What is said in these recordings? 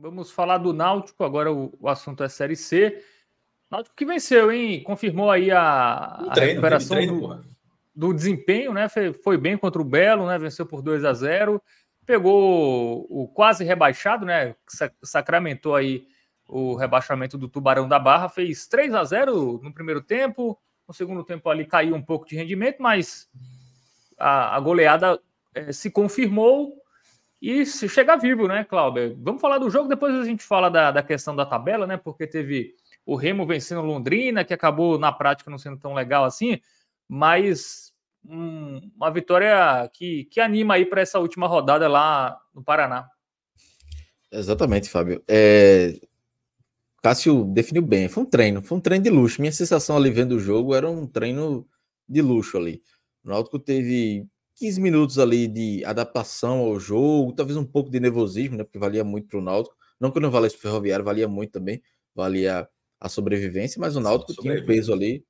Vamos falar do Náutico, agora o, o assunto é Série C. Náutico que venceu, hein? Confirmou aí a, treino, recuperação treino, do, do, desempenho, né? Foi, foi, bem contra o Belo, né? Venceu por 2 a 0 Pegou o quase rebaixado, né? Sacramentou aí o rebaixamento do Tubarão da Barra. Fez 3 a 0 no primeiro tempo. No segundo tempo ali caiu um pouco de rendimento, mas a, a goleada é, se confirmou e se chega vivo, né, Cláudio? Vamos falar do jogo, depois a gente fala da, da questão da tabela, né? Porque teve o Remo vencendo Londrina, que acabou na prática não sendo tão legal assim, mas hum, uma vitória que, que anima aí para essa última rodada lá no Paraná. Exatamente, Fábio. É... Cássio definiu bem. Foi um treino, foi um treino de luxo. Minha sensação ali vendo o jogo era um treino de luxo ali. O Náutico teve 15 minutos ali de adaptação ao jogo, talvez um pouco de nervosismo, né? Porque valia muito para o Náutico. Não que não valesse para o Ferroviário, valia muito também, valia a sobrevivência, mas o Náutico tinha um peso ali.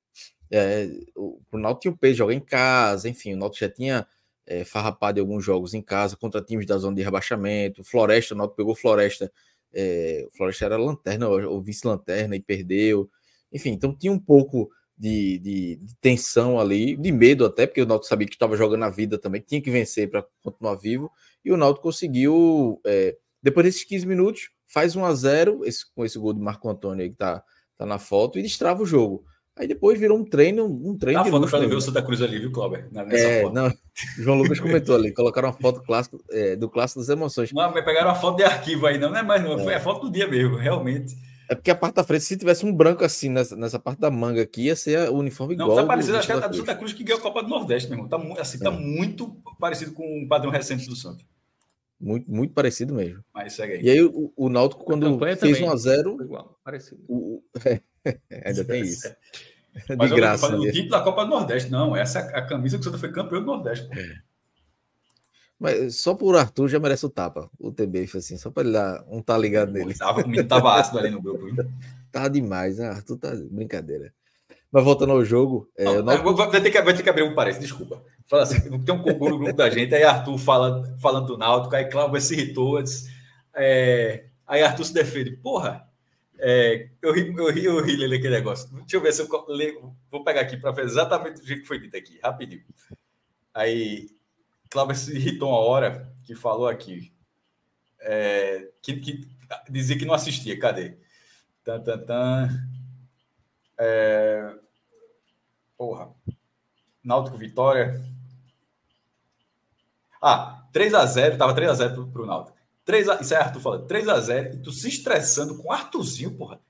É, o, o Náutico tinha um peso, jogar em casa, enfim, o Náutico já tinha é, farrapado em alguns jogos em casa contra times da zona de rebaixamento. Floresta, o Náutico pegou Floresta, é, Floresta era lanterna ou vice-lanterna e perdeu. Enfim, então tinha um pouco de, de, de, tensão ali, de medo até, porque o Náutico sabia que estava jogando a vida também, tinha que vencer para continuar vivo, e o Náutico conseguiu, é, depois desses 15 minutos, faz 1 a 0 esse, com esse gol do Marco Antônio aí que tá, tá na foto, e destrava o jogo. Aí depois virou um treino, um treino. Tá foto para né, ver o Santa Cruz ali, viu, Clober? é, foto. Não, João Lucas comentou ali, colocaram uma foto clássico, é, do clássico das emoções. Não, mas pegaram uma foto de arquivo aí, não, não é mais não, é. foi a foto do dia mesmo, realmente. É porque a parte da frente, se tivesse um branco assim nessa, nessa parte da manga aqui, ia ser o uniforme igual. Não, tá parecido, acho que é da Santa Cruz que ganhou a Copa do Nordeste, meu irmão. Tá, assim, tá é. tá muito parecido com o padrão recente do Santos. Muito, muito parecido mesmo. Mas segue aí. E aí o, o Náutico, quando fez 1 a 0 Igual, parecido. O, é, ainda tem isso. De Mas graça. O né? título da Copa do Nordeste, não. Essa é a camisa que o Santos foi campeão do Nordeste. Pô. É. Mas eh, só por Arthur já merece o tapa. O TB foi assim, só para ele dar um tá ligado nele. Tava, o tava ácido ali no grupo. Tá demais, né? Arthur tá brincadeira. Mas voltando ao jogo. É, não, não... É, vai, ter que, vai ter que abrir um parece, desculpa. Fala assim, tem um concurso no grupo da gente, aí Arthur fala, falando do Náutico, aí Cláudio se irritou. antes. é... Aí Arthur se defende. Porra, é, eu ri, eu ri, eu ri lendo aquele negócio. Deixa eu ver se eu leio. Vou pegar aqui para ver exatamente o jeito que foi dito aqui, rapidinho. Aí Cláudio se irritou uma hora que falou aqui. É, que, que, dizia que não assistia. Cadê? Tan, tan, tan. É, porra. Náutico Vitória. Ah, 3x0. Tava 3x0 pro, pro Náutico. 3 a, isso aí, é Arthur fala, 3x0. E tu se estressando com o Arthurzinho, porra.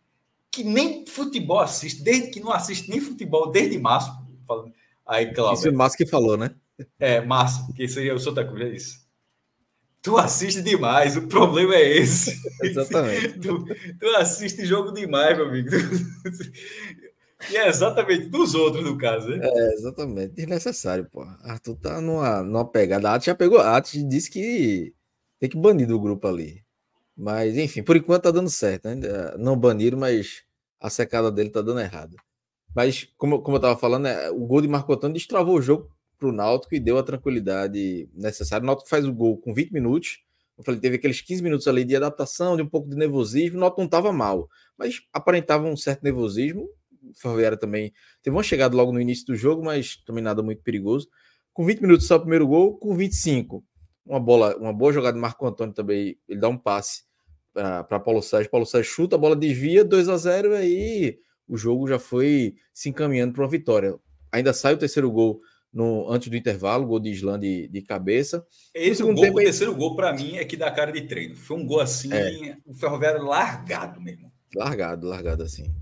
Que nem futebol assiste. Desde que não assiste nem futebol desde março. Falando. Aí, Cláudio. Isso é o Márcio que falou, né? É, massa, porque seria é o sotaku, é isso. Tu assiste demais, o problema é esse. Exatamente. tu, tu assiste jogo demais, meu amigo. E é exatamente dos outros, no caso, né? É, exatamente. Desnecessário, pô. Arthur tá numa, numa pegada. A Arte já pegou. A Arte disse que tem que banir do grupo ali. Mas, enfim, por enquanto tá dando certo. Ainda né? não baniram, mas a secada dele tá dando errado. Mas, como, como eu tava falando, né? o gol de Marcotão destravou o jogo para o Náutico e deu a tranquilidade necessária. O Náutico faz o gol com 20 minutos. Eu falei, teve aqueles 15 minutos ali de adaptação, de um pouco de nervosismo. O Náutico não estava mal, mas aparentava um certo nervosismo. O Ferroviário também teve uma chegada logo no início do jogo, mas também nada muito perigoso. Com 20 minutos só o primeiro gol, com 25. Uma bola, uma boa jogada de Marco Antônio também. Ele dá um passe ah, para Paulo Sérgio. Paulo Sérgio chuta, a bola desvia, 2 a 0 aí o jogo já foi se encaminhando para uma vitória. Ainda sai o terceiro gol no, antes do intervalo, gol de Islã de, de cabeça. Esse gol, tempo, o terceiro gol, para mim, é que dá cara de treino. Foi um gol assim, é. o Ferroviário largado mesmo. Largado, largado assim.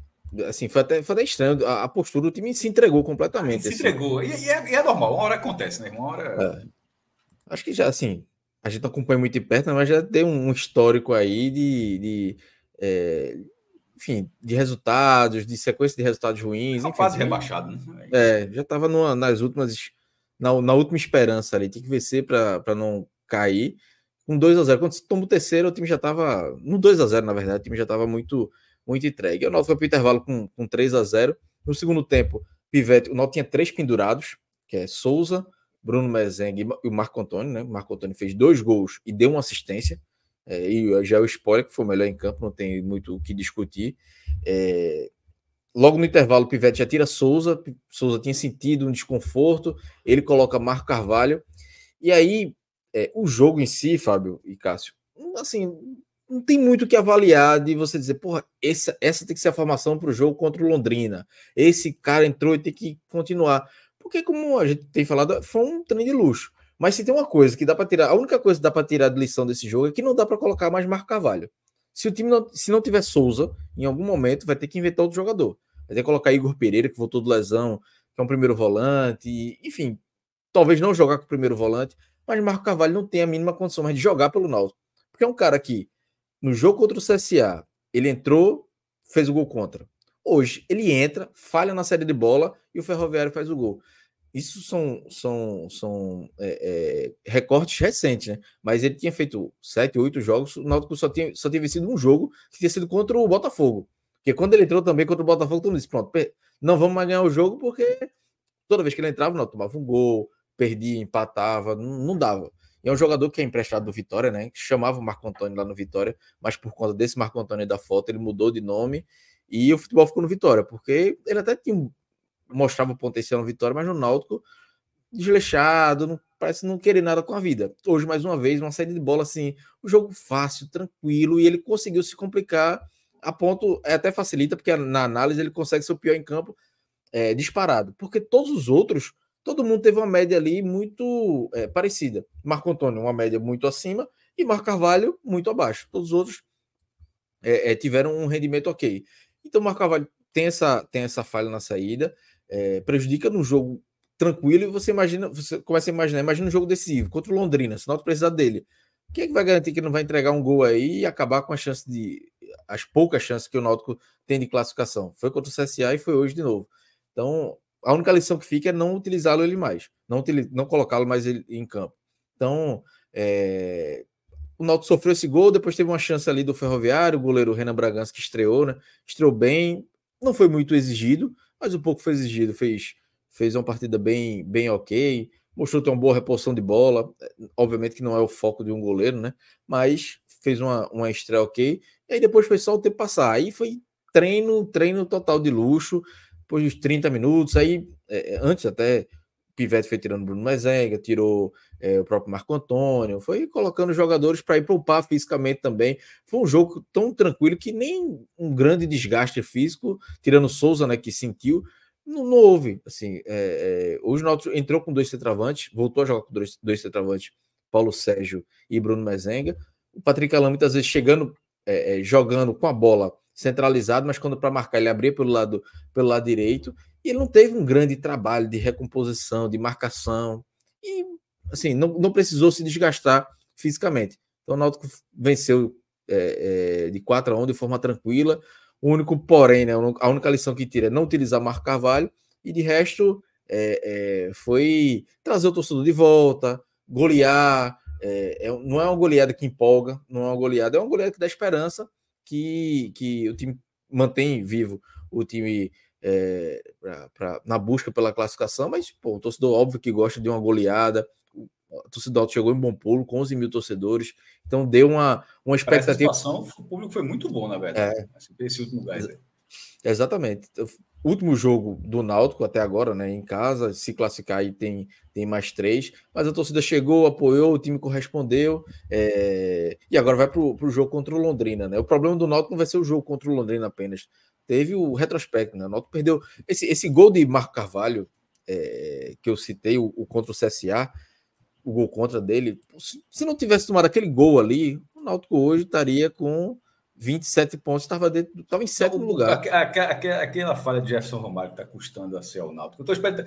Assim, foi até, foi até estranho. A, a postura do time se entregou completamente. Se assim. entregou. E, e, é, e, é, normal, uma hora acontece, né? Uma hora. É. Acho que já, assim, a gente acompanha muito de perto, né, mas já tem um histórico aí de, de é, enfim, de resultados, de sequência de resultados ruins. Enfim, quase rebaixado, né? É, já estava nas últimas, na, na, última esperança ali, tinha que vencer para não cair. Com um 2 a 0 Quando se tomou o terceiro, o time já estava. No 2 a 0 na verdade, o time já estava muito, muito entregue. O Náutico foi para o intervalo com, com 3 a 0 No segundo tempo, Pivete, o Náutico tinha três pendurados, que é Souza, Bruno Mezengue e o Marco Antônio, né? O Marco Antônio fez dois gols e deu uma assistência. É, e já o spoiler, que foi o melhor em campo, não tem muito o que discutir. É, logo no intervalo, o Pivete já tira Souza. Souza tinha sentido um desconforto. Ele coloca Marco Carvalho. E aí, é, o jogo em si, Fábio e Cássio, assim, não tem muito o que avaliar de você dizer, porra, essa, essa tem que ser a formação para o jogo contra o Londrina. Esse cara entrou e tem que continuar. Porque, como a gente tem falado, foi um trem de luxo. Mas se tem uma coisa que dá para tirar, a única coisa que dá para tirar de lição desse jogo é que não dá para colocar mais Marco Carvalho. Se o time não, se não tiver Souza, em algum momento vai ter que inventar outro jogador. Vai ter que colocar Igor Pereira, que voltou de lesão, que é um primeiro volante, e, enfim, talvez não jogar com o primeiro volante, mas Marco Carvalho não tem a mínima condição mais de jogar pelo Náutico. Porque é um cara que, no jogo contra o CSA, ele entrou, fez o gol contra. Hoje, ele entra, falha na série de bola e o Ferroviário faz o gol. Isso são, são, são é, é, recortes recentes, né? Mas ele tinha feito sete, oito jogos. O Náutico só tinha, só tinha vencido um jogo que tinha sido contra o Botafogo. Porque quando ele entrou também contra o Botafogo, todo mundo disse: pronto, não vamos mais ganhar o jogo, porque toda vez que ele entrava, não, tomava um gol, perdia, empatava, não, não dava. E é um jogador que é emprestado do Vitória, né? Chamava o Marco Antônio lá no Vitória, mas por conta desse Marco Antônio da foto, ele mudou de nome e o futebol ficou no Vitória, porque ele até tinha um mostrava o potencial no Vitória, mas no Náutico desleixado, não, parece não querer nada com a vida. Hoje, mais uma vez, uma saída de bola assim, um jogo fácil, tranquilo, e ele conseguiu se complicar a ponto, é, até facilita, porque na análise ele consegue ser o pior em campo é, disparado, porque todos os outros, todo mundo teve uma média ali muito é, parecida. Marco Antônio, uma média muito acima, e Marco Carvalho, muito abaixo. Todos os outros é, é tiveram um rendimento ok. Então, Marco Carvalho tem essa, tem essa falha na saída, é, prejudica num jogo tranquilo e você imagina, você começa a imaginar, imagina um jogo decisivo contra o Londrina, se não precisar dele. Quem é que vai garantir que não vai entregar um gol aí e acabar com a chance de as poucas chances que o Náutico tem de classificação? Foi contra o CSA e foi hoje de novo. Então, a única lição que fica é não utilizá-lo ele mais, não, não colocá-lo mais ele, em campo. Então, é, o Náutico sofreu esse gol, depois teve uma chance ali do Ferroviário, o goleiro Renan Bragança que estreou, né? Estreou bem, não foi muito exigido, mas o pouco foi exigido. Fez, fez uma partida bem, bem ok, mostrou ter é uma boa reposição de bola. Obviamente que não é o foco de um goleiro, né? Mas fez uma, uma estreia ok. E aí depois foi só o tempo passar. Aí foi treino, treino total de luxo. Depois dos 30 minutos, aí é, antes até Pivete foi tirando Bruno Mezenga, tirou é, o próprio Marco Antônio, foi colocando jogadores para ir poupar fisicamente também. Foi um jogo tão tranquilo que nem um grande desgaste físico, tirando Souza, né, que sentiu, não, não houve. Assim, é, é, hoje o Náutico entrou com dois centravantes, voltou a jogar com dois, dois centravantes, Paulo Sérgio e Bruno Mezenga. O Patrick Alame, muitas vezes chegando, é, é, jogando com a bola centralizado, mas quando para marcar ele abria pelo lado, pelo lado direito, e ele não teve um grande trabalho de recomposição, de marcação, e assim, não, não precisou se desgastar fisicamente. Então o Náutico venceu é, é, de 4 a 1 de forma tranquila, o único porém, né, a única lição que tira é não utilizar Marco Carvalho, e de resto é, é foi trazer o torcedor de volta, golear, é, é, não é uma goleada que empolga, não é uma goleada, é uma goleada que dá esperança que, que o time mantém vivo o time é, pra, pra, na busca pela classificação, mas pô, o torcedor óbvio que gosta de uma goleada. O torcedor chegou em bom pulo, com 11 mil torcedores, então deu uma, uma expectativa. A situação, o público foi muito bom, na verdade, é, esse último gás. Aí. Exatamente. Então, último jogo do Náutico até agora, né? Em casa, se classificar aí tem, tem mais três. Mas a torcida chegou, apoiou, o time correspondeu. É... E agora vai para o jogo contra o Londrina, né? O problema do Náutico não vai ser o jogo contra o Londrina apenas. Teve o retrospecto, né? O Náutico perdeu. Esse, esse gol de Marco Carvalho, é... que eu citei, o, o, contra o CSA, o gol contra dele. Se, se não tivesse tomado aquele gol ali, o Náutico hoje estaria com 27 pontos, estava dentro, estava em então, sétimo lugar. A, a, a, aquela falha de Jefferson Romário está custando a ser ao Náutico. Estou esperando,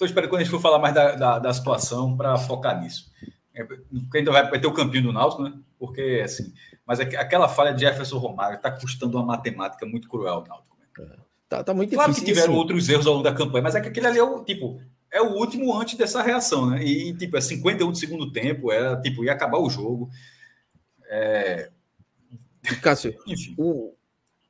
esperando quando a gente for falar mais da, da, da situação para focar nisso. É, porque ainda vai, vai ter o campinho do Náutico, né? Porque assim, mas aquela falha de Jefferson Romário está custando uma matemática muito cruel ao Náutico. Né? É. Tá, tá, muito claro difícil. Claro que tiveram isso. outros erros ao longo da campanha, mas é que aquele ali é o tipo é o último antes dessa reação, né? E, tipo, é 51 de segundo tempo, era é, tipo, ia acabar o jogo. É, Cássio, o,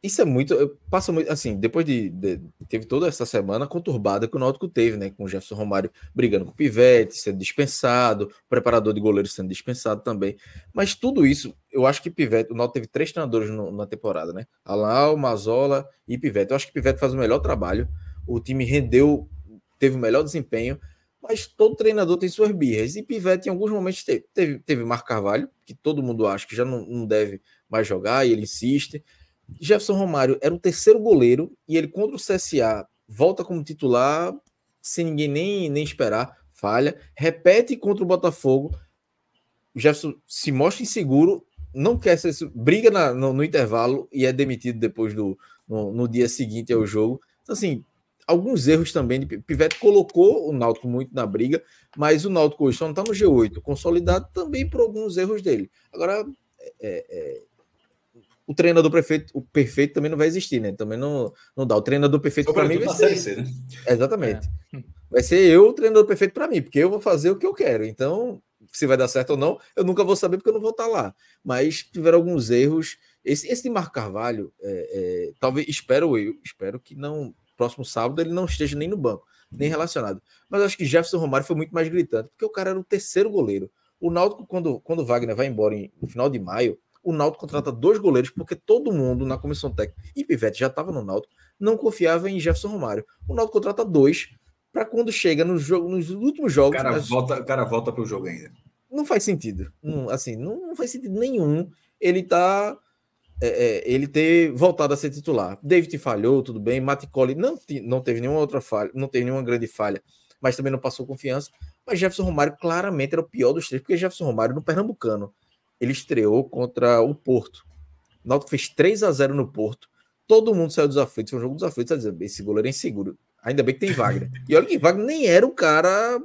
isso é muito. Passa muito. Assim, depois de, de, Teve toda essa semana conturbada que o Náutico teve, né? Com o Jefferson Romário brigando com o Pivete, sendo dispensado, preparador de goleiro sendo dispensado também. Mas tudo isso, eu acho que Pivete. O Náutico teve três treinadores no, na temporada, né? Alau, Mazola e Pivete. Eu acho que Pivete faz o melhor trabalho. O time rendeu, teve o melhor desempenho. Mas todo treinador tem suas birras. E Pivete, em alguns momentos, teve. Teve, Marco Carvalho, que todo mundo acha que já não, não deve vai jogar e ele insiste. Jefferson Romário era o terceiro goleiro e ele contra o CSA volta como titular sem ninguém nem, nem esperar, falha, repete contra o Botafogo. O Jefferson se mostra inseguro, não quer ser, briga na, no, no, intervalo e é demitido depois do no, no, dia seguinte ao jogo. Então, assim, alguns erros também. De, Pivete colocou o Náutico muito na briga, mas o Náutico hoje só não está no G8, consolidado também por alguns erros dele. Agora, é, é, é o treinador prefeito, o perfeito também não vai existir, né? Também não, não dá. O treinador perfeito para mim vai ser. né? Exatamente. É. Vai ser eu o treinador perfeito para mim, porque eu vou fazer o que eu quero. Então, se vai dar certo ou não, eu nunca vou saber porque eu não vou estar lá. Mas tiveram alguns erros. Esse, esse de Marco Carvalho, é, é, talvez, espero eu, espero que não próximo sábado ele não esteja nem no banco, nem relacionado. Mas acho que Jefferson Romário foi muito mais gritante, porque o cara era o terceiro goleiro. O Náutico, quando, quando Wagner vai embora em, no final de maio, o Náutico contrata dois goleiros, porque todo mundo na comissão técnica, e Pivete já estava no Náutico, não confiava em Jefferson Romário. O Náutico contrata dois para quando chega no jogo, nos últimos jogos. O cara nas... volta, o cara volta pro jogo ainda. Não faz sentido. Não, assim, não, não faz sentido nenhum ele tá é, é, ele ter voltado a ser titular. David falhou, tudo bem. Matt Colley não, não teve nenhuma outra falha, não teve nenhuma grande falha, mas também não passou confiança. Mas Jefferson Romário claramente era o pior dos três, porque Jefferson Romário no Pernambucano ele estreou contra o Porto. O Náutico fez 3 a 0 no Porto. Todo mundo saiu dos aflitos. Foi um jogo dos aflitos. Tá esse goleiro é inseguro. Ainda bem que tem Wagner. E olha que Wagner nem era um cara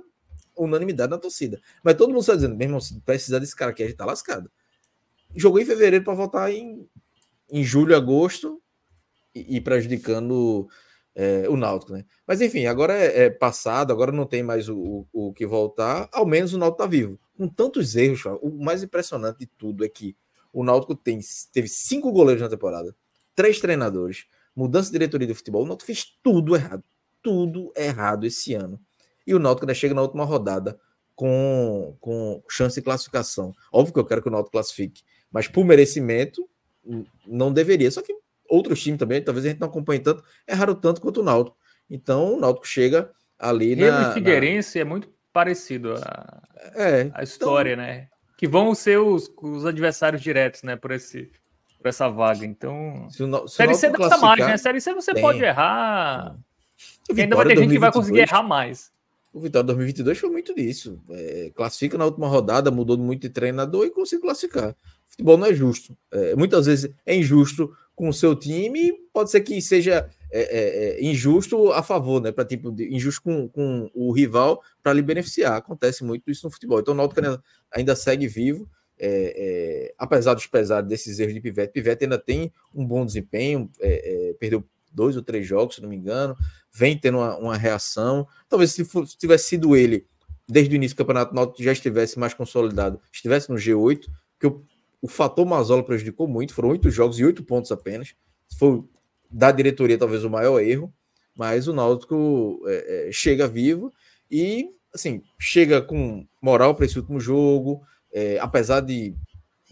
unanimidade na torcida. Mas todo mundo está dizendo, meu irmão, se precisar desse cara aqui, a gente tá lascado. Jogou em fevereiro para voltar em, em julho, agosto e, e prejudicando é, o Náutico, né? Mas enfim, agora é, é passado, agora não tem mais o, o, o, que voltar, ao menos o Náutico tá vivo. Com tantos erros, o mais impressionante de tudo é que o Náutico tem, teve cinco goleiros na temporada, três treinadores, mudança de diretoria de futebol, o Náutico fez tudo errado, tudo errado esse ano. E o Náutico ainda chega na última rodada com, com chance de classificação. Óbvio que eu quero que o Náutico classifique, mas por merecimento hum, não deveria. Só que outros times também, talvez a gente não acompanhe tanto, erraram tanto quanto o Náutico. Então o Náutico chega ali Remo na. E Figueirense na... é muito parecido a, é, a então história, então... né? Que vão ser os, os adversários diretos, né? Por esse por essa vaga. Então. Se o, se série C dá essa margem, né? Série C você tem. pode errar. E ainda vai ter gente que vai conseguir errar mais. O Vitória 2022 foi muito disso. É, classifica na última rodada, mudou muito de treinador e conseguiu classificar. O futebol não é justo. É, muitas vezes é injusto com o seu time, pode ser que seja é, é, é injusto a favor, né? Para tipo, injusto com, com o rival para lhe beneficiar. Acontece muito isso no futebol. Então o Náutico ainda, ainda segue vivo. É, é apesar dos pesados desses erros de Pivete, Pivete ainda tem um bom desempenho, é, perdeu dois ou três jogos, se não me engano, vem tendo uma, uma reação. Talvez se, for, se, tivesse sido ele desde o início do campeonato, o Náutico já estivesse mais consolidado, estivesse no G8, que eu o fator Mazola prejudicou muito, foram oito jogos e oito pontos apenas. Foi da diretoria talvez o maior erro, mas o Náutico é, é, chega vivo e assim chega com moral para esse último jogo, é, apesar de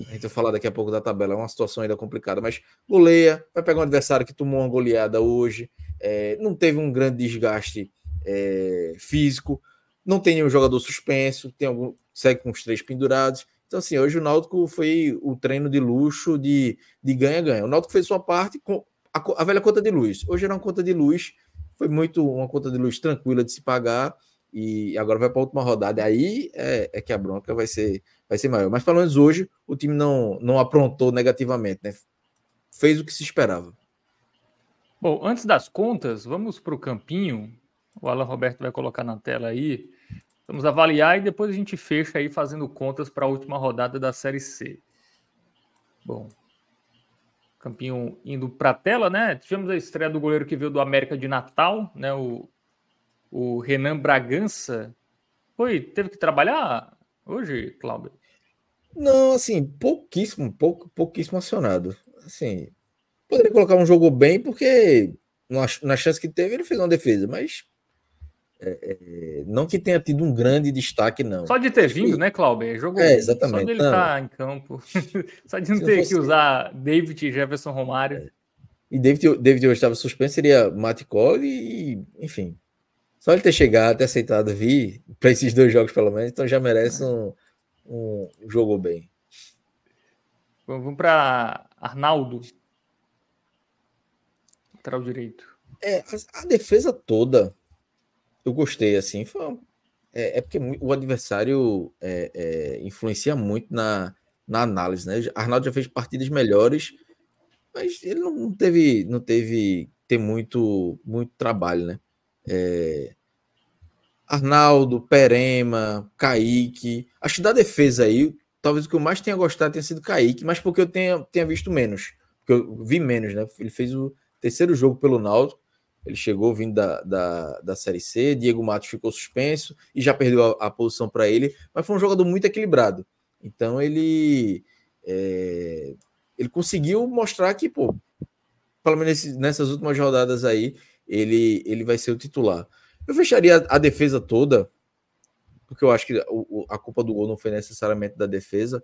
a gente vai falar daqui a pouco da tabela, é uma situação ainda complicada, mas goleia, vai pegar um adversário que tomou uma goleada hoje, é, não teve um grande desgaste é, físico, não tem nenhum jogador suspenso, tem algum, segue com os três pendurados. Então, assim, hoje o Náutico foi o treino de luxo de ganha-ganha. o Náutico fez sua parte com a, a, velha conta de luz. Hoje era uma conta de luz, foi muito uma conta de luz tranquila de se pagar. E agora vai para a última rodada. Aí é, é, que a bronca vai ser, vai ser maior. Mas pelo menos hoje o time não, não aprontou negativamente, né? Fez o que se esperava. Bom, antes das contas, vamos para o campinho. O Alan Roberto vai colocar na tela aí Vamos avaliar e depois a gente fecha aí fazendo contas para a última rodada da Série C. Bom, Campinho indo para a tela, né? Tivemos a estreia do goleiro que veio do América de Natal, né? O, o Renan Bragança. Foi, teve que trabalhar hoje, Cláudio? Não, assim, pouquíssimo, pouco, pouquíssimo acionado. Assim, poderia colocar um jogo bem, porque na, na chance que teve ele fez uma defesa, mas é, é, não que tenha tido um grande destaque, não. Só de ter vindo, que... né, Clauber? Jogou é, exatamente. Só de ele estar tá em campo. Só de não ter fosse... que usar David, Jefferson, Romário. É. E David, David hoje estava suspenso, seria Matt Cole e, enfim. Só ele ter chegado, ter aceitado vir para esses dois jogos, pelo menos, então já merece é. um, um jogo bem. Vamos para Arnaldo. Lateral direito. É, a, a defesa toda eu gostei, assim, foi, é, é porque o adversário é, é, influencia muito na, na análise, né? Arnaldo já fez partidas melhores, mas ele não teve, não teve ter muito, muito trabalho, né? É, Arnaldo, Perema, Kaique. Acho que da defesa aí, talvez o que eu mais tenha gostado tenha sido Kaique, mas porque eu tenha, tenha visto menos. Porque eu vi menos, né? Ele fez o terceiro jogo pelo Náutico ele chegou vindo da, da, da Série C, Diego Matos ficou suspenso e já perdeu a, a posição para ele, mas foi um jogador muito equilibrado. Então ele é, ele conseguiu mostrar que, pô, pelo menos nessas últimas rodadas aí, ele, ele vai ser o titular. Eu fecharia a, a defesa toda, porque eu acho que a culpa do gol não foi necessariamente da defesa,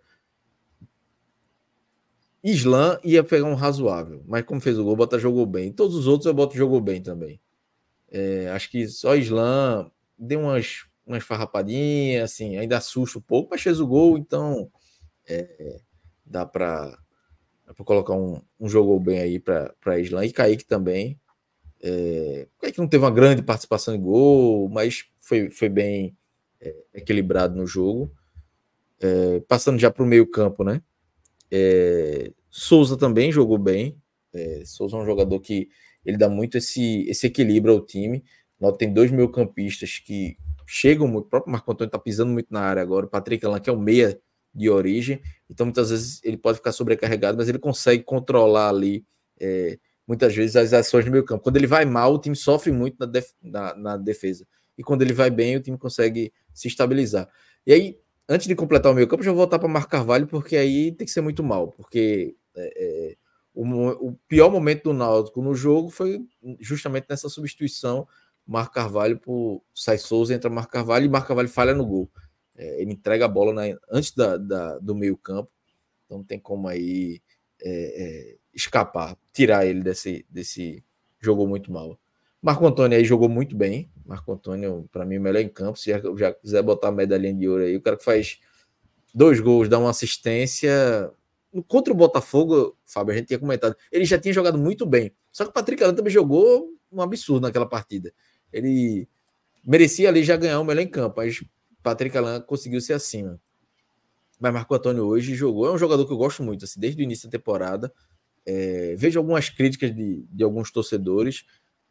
Islã ia pegar um razoável, mas como fez o gol, Bota jogou bem. Todos os outros eu boto jogou bem também. É, acho que só Islã deu umas, umas farrapadinhas, assim, ainda assusta um pouco, mas fez o gol, então é, é dá para colocar um, um jogou bem aí para Islã E Kaique também. É, Kaique não teve uma grande participação de gol, mas foi, foi bem é, equilibrado no jogo. É, passando já para o meio campo, né? É, Souza também jogou bem. É, Souza é um jogador que ele dá muito esse, esse equilíbrio ao time. Nós tem dois meio-campistas que chegam muito. O próprio Marco Antônio está pisando muito na área agora. O Patrick Alain, que é o meia de origem, então muitas vezes ele pode ficar sobrecarregado, mas ele consegue controlar ali. É, muitas vezes as ações do meio campo. Quando ele vai mal, o time sofre muito na, def na, na defesa. E quando ele vai bem, o time consegue se estabilizar. E aí, antes de completar o meio campo, já vou voltar para Marco Carvalho, porque aí tem que ser muito mal, porque é, é, o, o, pior momento do Náutico no jogo foi justamente nessa substituição Marco Carvalho por Sai Souza, entra Marco Carvalho e Marco Carvalho falha no gol. É, ele entrega a bola na, antes da, da, do meio campo, então não tem como aí é, é, escapar, tirar ele desse, desse jogo muito mal. Marco Antônio aí jogou muito bem, Marco Antônio, para mim, o melhor em campo. Se já, já quiser botar a medalhinha de ouro aí, o cara que faz dois gols, dá uma assistência. Contra o Botafogo, Fábio, a gente tinha comentado, ele já tinha jogado muito bem. Só que o Patrick Alan também jogou um absurdo naquela partida. Ele merecia ali já ganhar o melhor em campo, mas Patrick Alan conseguiu ser acima. Né? Mas Marco Antônio hoje jogou. É um jogador que eu gosto muito, assim, desde o início da temporada. É, vejo algumas críticas de, de alguns torcedores,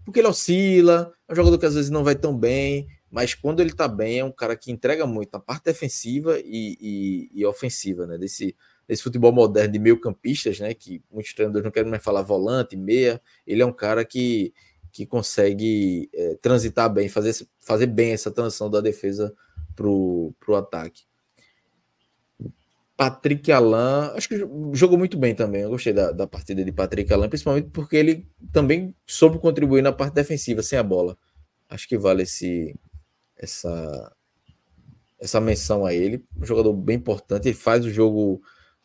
porque ele oscila, é um jogador que às vezes não vai tão bem, mas quando ele tá bem, é um cara que entrega muito a parte defensiva e, e, e ofensiva, né? Desse, desse futebol moderno de meio campistas, né? Que muitos treinadores não querem mais falar volante, meia. Ele é um cara que, que consegue é, transitar bem, fazer, fazer bem essa transição da defesa pro, pro ataque. Patrick Alain, acho que jogou muito bem também. Eu gostei da, da partida de Patrick Alain, principalmente porque ele também soube contribuir na parte defensiva, sem a bola. Acho que vale esse, essa, essa menção a ele. Um jogador bem importante, ele faz o jogo.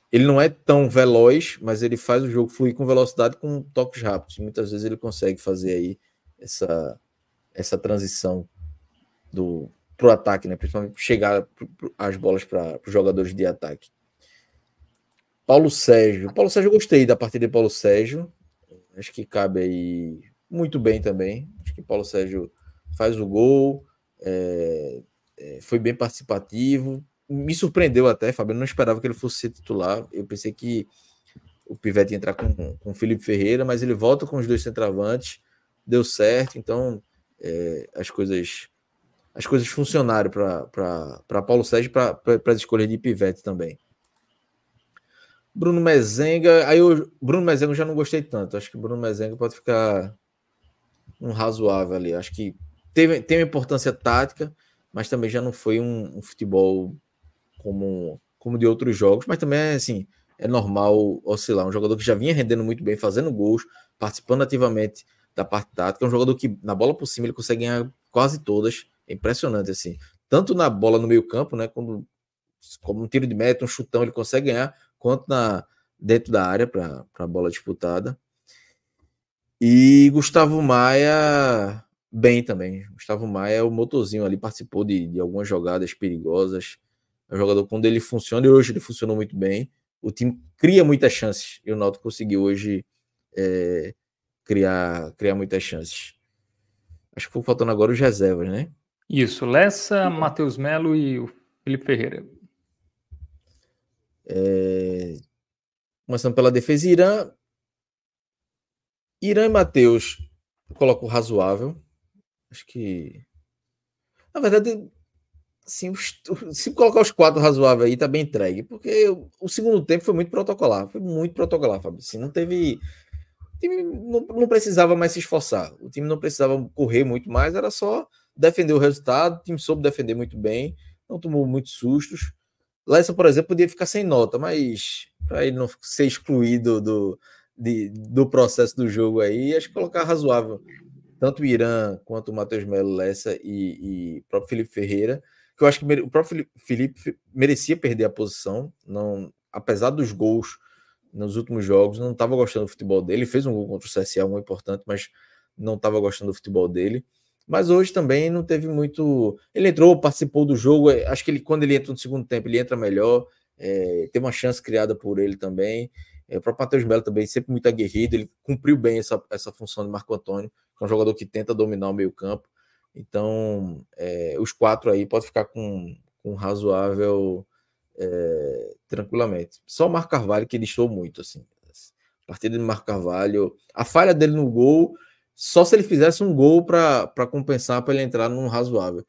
Ele não é tão veloz, mas ele faz o jogo fluir com velocidade com toques rápidos. Muitas vezes ele consegue fazer aí essa, essa transição do o ataque, né? Principalmente chegar as bolas para os jogadores de ataque. Paulo Sérgio. Paulo Sérgio, gostei da partida de Paulo Sérgio. Acho que cabe aí muito bem também. Acho que Paulo Sérgio faz o gol, é, é, foi bem participativo. Me surpreendeu até, Fabiano, não esperava que ele fosse ser titular. Eu pensei que o Pivete ia entrar com, com o Felipe Ferreira, mas ele volta com os dois centroavantes, deu certo, então é, as coisas as coisas funcionaram para Paulo Sérgio para as escolhas de Pivete também. Bruno Mezenga, aí o Bruno Mezenga eu já não gostei tanto. Acho que Bruno Mezenga pode ficar um razoável ali. Acho que teve, teve importância tática, mas também já não foi um, um futebol como, como de outros jogos. Mas também é assim, é normal oscilar. Um jogador que já vinha rendendo muito bem, fazendo gols, participando ativamente da parte tática. É um jogador que, na bola por cima, ele consegue ganhar quase todas. É impressionante, assim. Tanto na bola no meio-campo, né? Quando, como um tiro de meta, um chutão, ele consegue ganhar, quanto na, dentro da área para a bola disputada. E Gustavo Maia bem também. Gustavo Maia é o motorzinho ali, participou de, de algumas jogadas perigosas. É um jogador quando ele funciona, e hoje ele funcionou muito bem. O time cria muitas chances. E o Náutico conseguiu hoje é, criar, criar muitas chances. Acho que ficou faltando agora os reservas, né? Isso, Lessa, Matheus Melo e o Felipe Ferreira. É... Começando pela defesa, Irã. Irã e Matheus colocou razoável. Acho que. Na verdade, assim, se colocar os quatro razoáveis aí, tá bem entregue. Porque o segundo tempo foi muito protocolar. Foi muito protocolar, Fábio. Assim, não teve. O time não, não precisava mais se esforçar. O time não precisava correr muito mais, era só defender o resultado. O time soube defender muito bem, não tomou muitos sustos. Lessa, por exemplo, podia ficar sem nota, mas para ele não ser excluído do, de, do processo do jogo aí, acho que colocar razoável. Tanto o Irã quanto o Matheus Melo Lessa e, e o próprio Felipe Ferreira, que eu acho que o próprio Felipe merecia perder a posição, não, apesar dos gols nos últimos jogos, não estava gostando do futebol dele. fez um gol contra o CSA, um importante, mas não estava gostando do futebol dele. Mas hoje também não teve muito. Ele entrou, participou do jogo. Eh, acho que ele, quando ele entra no segundo tempo, ele entra melhor. É, uma chance criada por ele também. É, o próprio Matheus Melo também, sempre muito aguerrido. Ele cumpriu bem essa, essa função de Marco Antônio, que é um jogador que tenta dominar o meio-campo. Então, é, os quatro aí pode ficar com, com razoável é, tranquilamente. Só o Marco Carvalho que ele muito, assim. A partida de Marco Carvalho, a falha dele no gol só se ele fizesse um gol para compensar para ele entrar num razoável.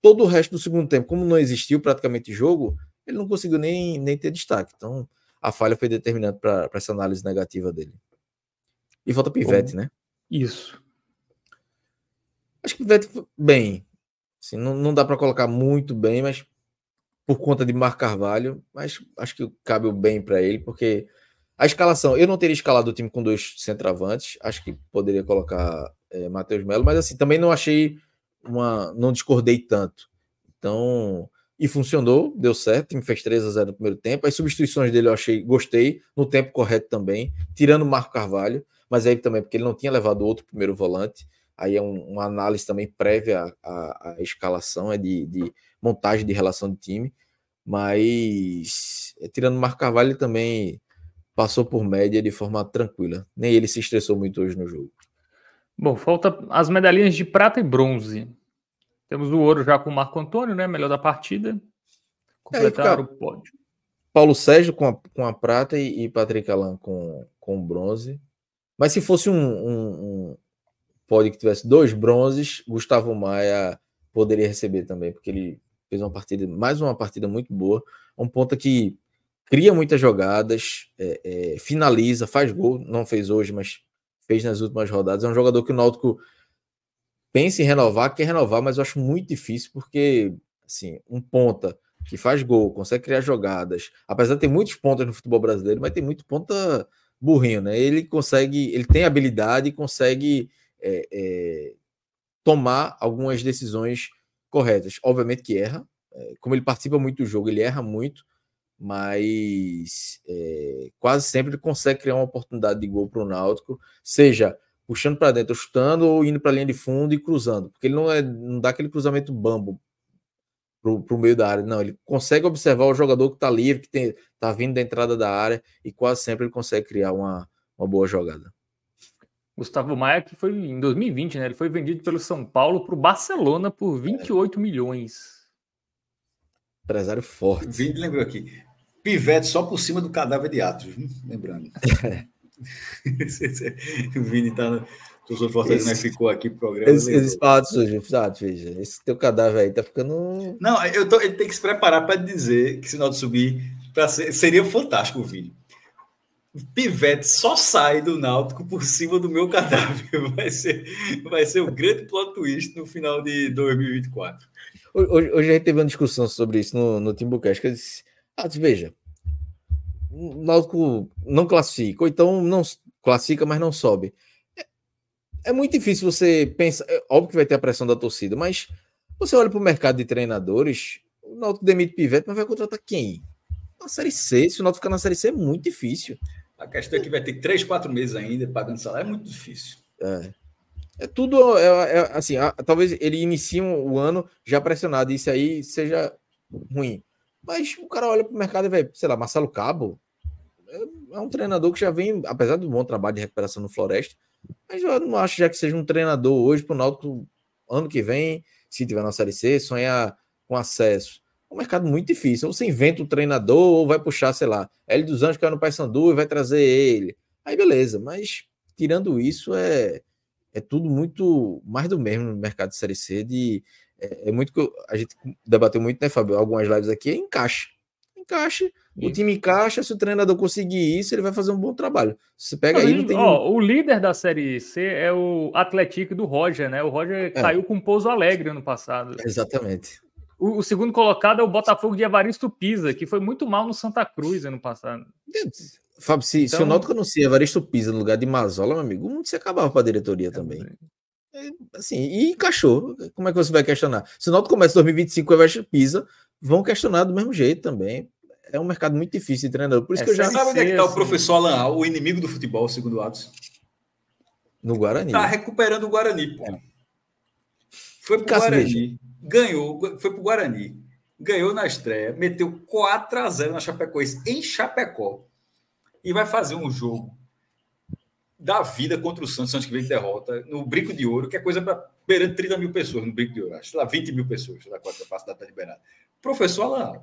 Todo o resto do segundo tempo, como não existiu praticamente jogo, ele não conseguiu nem, nem ter destaque. Então, a falha foi determinante para essa análise negativa dele. E falta Pivete, Bom, né? Isso. Acho que Pivete, bem, assim, não, não dá para colocar muito bem, mas por conta de Mar Carvalho, mas acho que cabe o bem para ele, porque a escalação, eu não teria escalado o time com dois centravantes, acho que poderia colocar é, Matheus Melo, mas assim, também não achei uma. não discordei tanto. Então, e funcionou, deu certo, me fez 3 a 0 no primeiro tempo. As substituições dele eu achei, gostei, no tempo correto também, tirando o Marco Carvalho, mas aí também porque ele não tinha levado outro primeiro volante. Aí é um, uma análise também prévia à, à escalação, é de, de, montagem de relação de time. Mas eh, tirando o Marco Carvalho, ele também passou por média de forma tranquila. Nem ele se estressou muito hoje no jogo. Bom, falta as medalhinhas de prata e bronze. Temos o ouro já com o Marco Antônio, né? Melhor da partida. Completaram o pódio. Paulo Sérgio com a, com a prata e, e Patrick Alain com, com bronze. Mas se fosse um, um, um pódio que tivesse dois bronzes, Gustavo Maia poderia receber também, porque ele fez uma partida, mais uma partida muito boa. Um ponta que cria muitas jogadas, é, é, finaliza, faz gol, não fez hoje, mas fez nas últimas rodadas. É um jogador que o Náutico pensa em renovar, quer renovar, mas eu acho muito difícil, porque assim, um ponta que faz gol, consegue criar jogadas, apesar de ter muitos pontos no futebol brasileiro, mas tem muito ponta burrinho, né? Ele consegue, ele tem habilidade e consegue é, é, tomar algumas decisões corretas. Obviamente que erra, é, como ele participa muito do jogo, ele erra muito, mas é, quase sempre ele consegue criar uma oportunidade de gol para o Náutico, seja puxando para dentro, chutando ou indo para a linha de fundo e cruzando, porque ele não, é, não dá aquele cruzamento bambo para o meio da área, não, ele consegue observar o jogador que está livre, que está vindo da entrada da área e quase sempre ele consegue criar uma, uma boa jogada. Gustavo Maia, que foi em 2020, né? Ele foi vendido pelo São Paulo para o Barcelona por 28 é. milhões. Empresário forte. Vini lembrou aqui. Pivete só por cima do cadáver de Atos, lembrando. o Vini tá. No... O professor Fortaleza esse, né, ficou aqui pro programa. Eles, eles veja, esse teu cadáver aí tá ficando. Não, eu tô, ele tem que se preparar para dizer que sinal de subir ser, seria fantástico o vídeo. Pivete só sai do Náutico por cima do meu cadáver. Vai ser, vai ser o grande plot twist no final de 2024. Hoje, hoje a gente teve uma discussão sobre isso no, no Timbucast, que eu disse ah, veja, o Náutico não classifica, ou então não classifica, mas não sobe. É, é muito difícil você pensar. É, óbvio que vai ter a pressão da torcida, mas você olha para o mercado de treinadores, o Náutico demite Pivete, mas vai contratar quem? Na Série C, se o Náutico ficar na Série C é muito difícil. A questão é que vai ter três, quatro meses ainda pagando salário, é muito difícil. É. É tudo é, é assim. A, talvez ele inicie o ano já pressionado. Isso aí seja ruim. Mas o cara olha pro mercado e vai, sei lá, Marcelo Cabo é, é um treinador que já vem, apesar do bom trabalho de recuperação no Floresta, mas eu não acho já que seja um treinador hoje pro Náutico ano que vem, se tiver na Série C, sonhar com acesso. É um mercado muito difícil. Ou você inventa um treinador, ou vai puxar, sei lá, L dos Anjos que é no Paysandu e vai trazer ele. Aí beleza, mas tirando isso, é, é tudo muito mais do mesmo no mercado de Série C, de é, é muito que a gente debateu muito, né, Fábio? Algumas lives aqui é encaixe. Encaixe, o time encaixa, se o treinador conseguir isso, ele vai fazer um bom trabalho. Você pega aí, tem. Ó, o líder da Série C é o Atlético do Roger, né? O Roger é. caiu com pouso alegre ano passado. Exatamente. O, o, segundo colocado é o Botafogo de Evaristo Pisa, que foi muito mal no Santa Cruz ano passado. Fábio, se, então... se o não anuncia Evaristo Pisa no lugar de Mazola, meu amigo, o mundo se acabava para a diretoria também. Assim, e encaixou. Como é que você vai questionar? Se o Náutico começa 2025 com o Everest Pisa, vão questionar do mesmo jeito também. É um mercado muito difícil de treinador. Por isso é, que eu já. Sabe onde é que está assim... o professor Alan o inimigo do futebol, segundo Atos? No Guarani. está recuperando o Guarani, pô. É. Foi pro o Guarani. Ganhou, foi pro Guarani. Ganhou na estreia, meteu 4 a 0 na Chapecoense em Chapecó. E vai fazer um jogo da vida contra o Santos antes que vem de derrota, no brinco de ouro, que é coisa para perante 30 mil pessoas no brinco de ouro, acho lá 20 mil pessoas, é da quarta capacidade está liberada. Professor lá.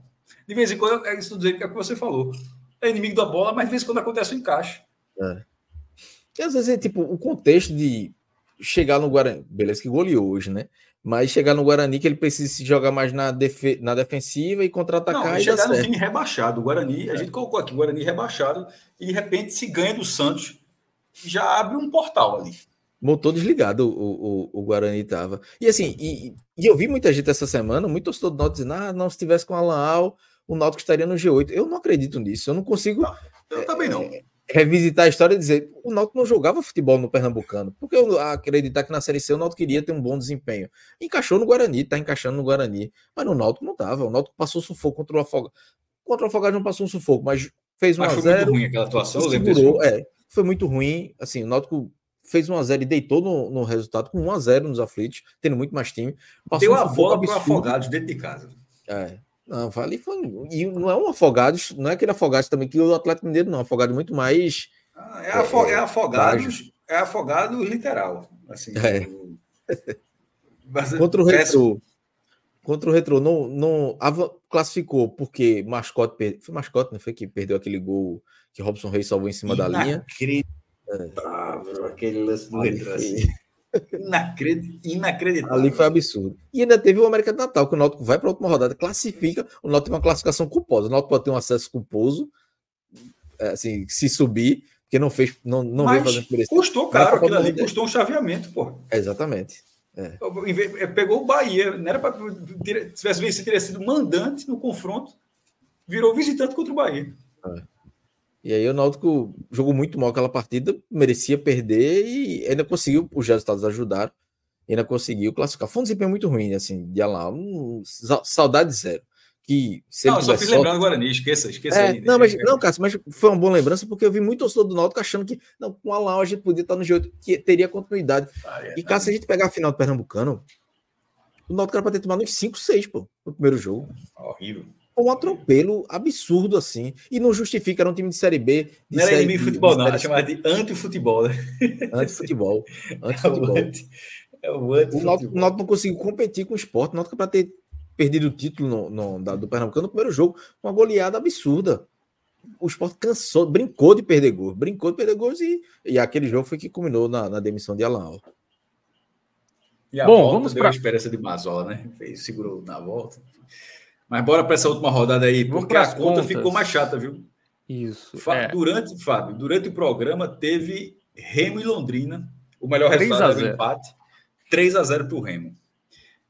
de vez em quando, é isso dizer que é que você falou. É inimigo da bola, mas de vez em quando acontece o um encaixe. É. E às vezes é tipo o contexto de chegar no Guarani, beleza que goleou hoje, né? Mas chegar no Guarani que ele precisa se jogar mais na, defesa, na defensiva e contra-atacar. e chegar no certo. time rebaixado. O Guarani, é. a gente colocou aqui o Guarani rebaixado e de repente se ganha do Santos já abre um portal ali. Motor desligado o, o, o Guarani estava. E assim, e, e, eu vi muita gente essa semana, muito torcedor do Náutico dizendo, ah, não, se tivesse com a Al o Náutico estaria no G8. Eu não acredito nisso, eu não consigo... Não, eu também não. Eh, revisitar a história e dizer, o Náutico não jogava futebol no Pernambucano, porque eu acreditar que na Série C o Náutico queria ter um bom desempenho. Encaixou no Guarani, tá encaixando no Guarani, mas no Náutico não tava, o Náutico passou sufoco contra o Afogado. Contra o Afogado não passou um sufoco, mas fez uma. mas foi 0, muito ruim aquela atuação, segurou, é, foi muito ruim. Assim, o Náutico fez 1x0 e deitou no, no resultado com 1x0 nos aflitos, tendo muito mais time. Passou Deu a bola para afogados dentro de casa. É. Não, ali foi. E não é um afogados, não é aquele afogado também que o Atlético Mineiro, não. Afogado muito mais. Ah, é, afo, é, é afogados, é afogado literal. Assim, é. é Contra o Retro. Contra o Retro, não, não classificou porque mascote. Foi mascote, não foi que perdeu aquele gol que Robson Reis salvou em cima da linha. Inacreditável aquele lance do retraso. inacreditável. Ali foi absurdo. E ainda teve o América do Natal, que o Náutico vai para a última rodada, classifica. O Náutico tem uma classificação culposa. O Náutico pode ter um acesso culposo, é, assim, se subir, porque não fez, não, não veio fazendo por Custou caro aquilo ali, custou um chaveamento, pô. exatamente. É. é. Pegou o Bahia, não era para tivesse vencido, teria sido mandante no confronto, virou visitante contra o Bahia. É. E aí o Náutico jogou muito mal aquela partida, merecia perder e ainda conseguiu, os resultados ajudaram, ainda conseguiu classificar. Foi um desempenho muito ruim, assim, de lá, um, saudade zero. Que se não, só fiz lembrando do Guarani, esqueça, esqueça. É, aí, não, mas, não, Cássio, mas foi uma boa lembrança porque eu vi muito torcedor do Náutico achando que não, com a Lau a gente podia estar no G8, que teria continuidade. Ah, é, e, Cássio, se a é. gente pegar a final do Pernambucano, o Náutico era para ter tomado uns 5, 6, pô, no primeiro jogo. Horrível um atropelo absurdo assim. E não justifica, era um time de Série B. De não série era inimigo de futebol, não, era chamado de antifutebol. Né? Antifutebol. É futebol É o antifutebol. O não conseguiu competir com o esporte, o Náutico para ter perdido o título no, no, da, do Pernambuco no primeiro jogo, uma goleada absurda. O esporte cansou, brincou de perder gol, brincou de perder gols e, e aquele jogo foi que culminou na, na demissão de Alan Bom, volta, vamos para a esperança de Mazola, né? Fez, segurou na volta. Mas bora para essa última rodada aí, porque a conta contas. ficou mais chata, viu? Isso. Fá, é. Durante, Fábio, durante o programa teve Remo e Londrina. O melhor resultado do é empate. 3 a 0 para o Remo.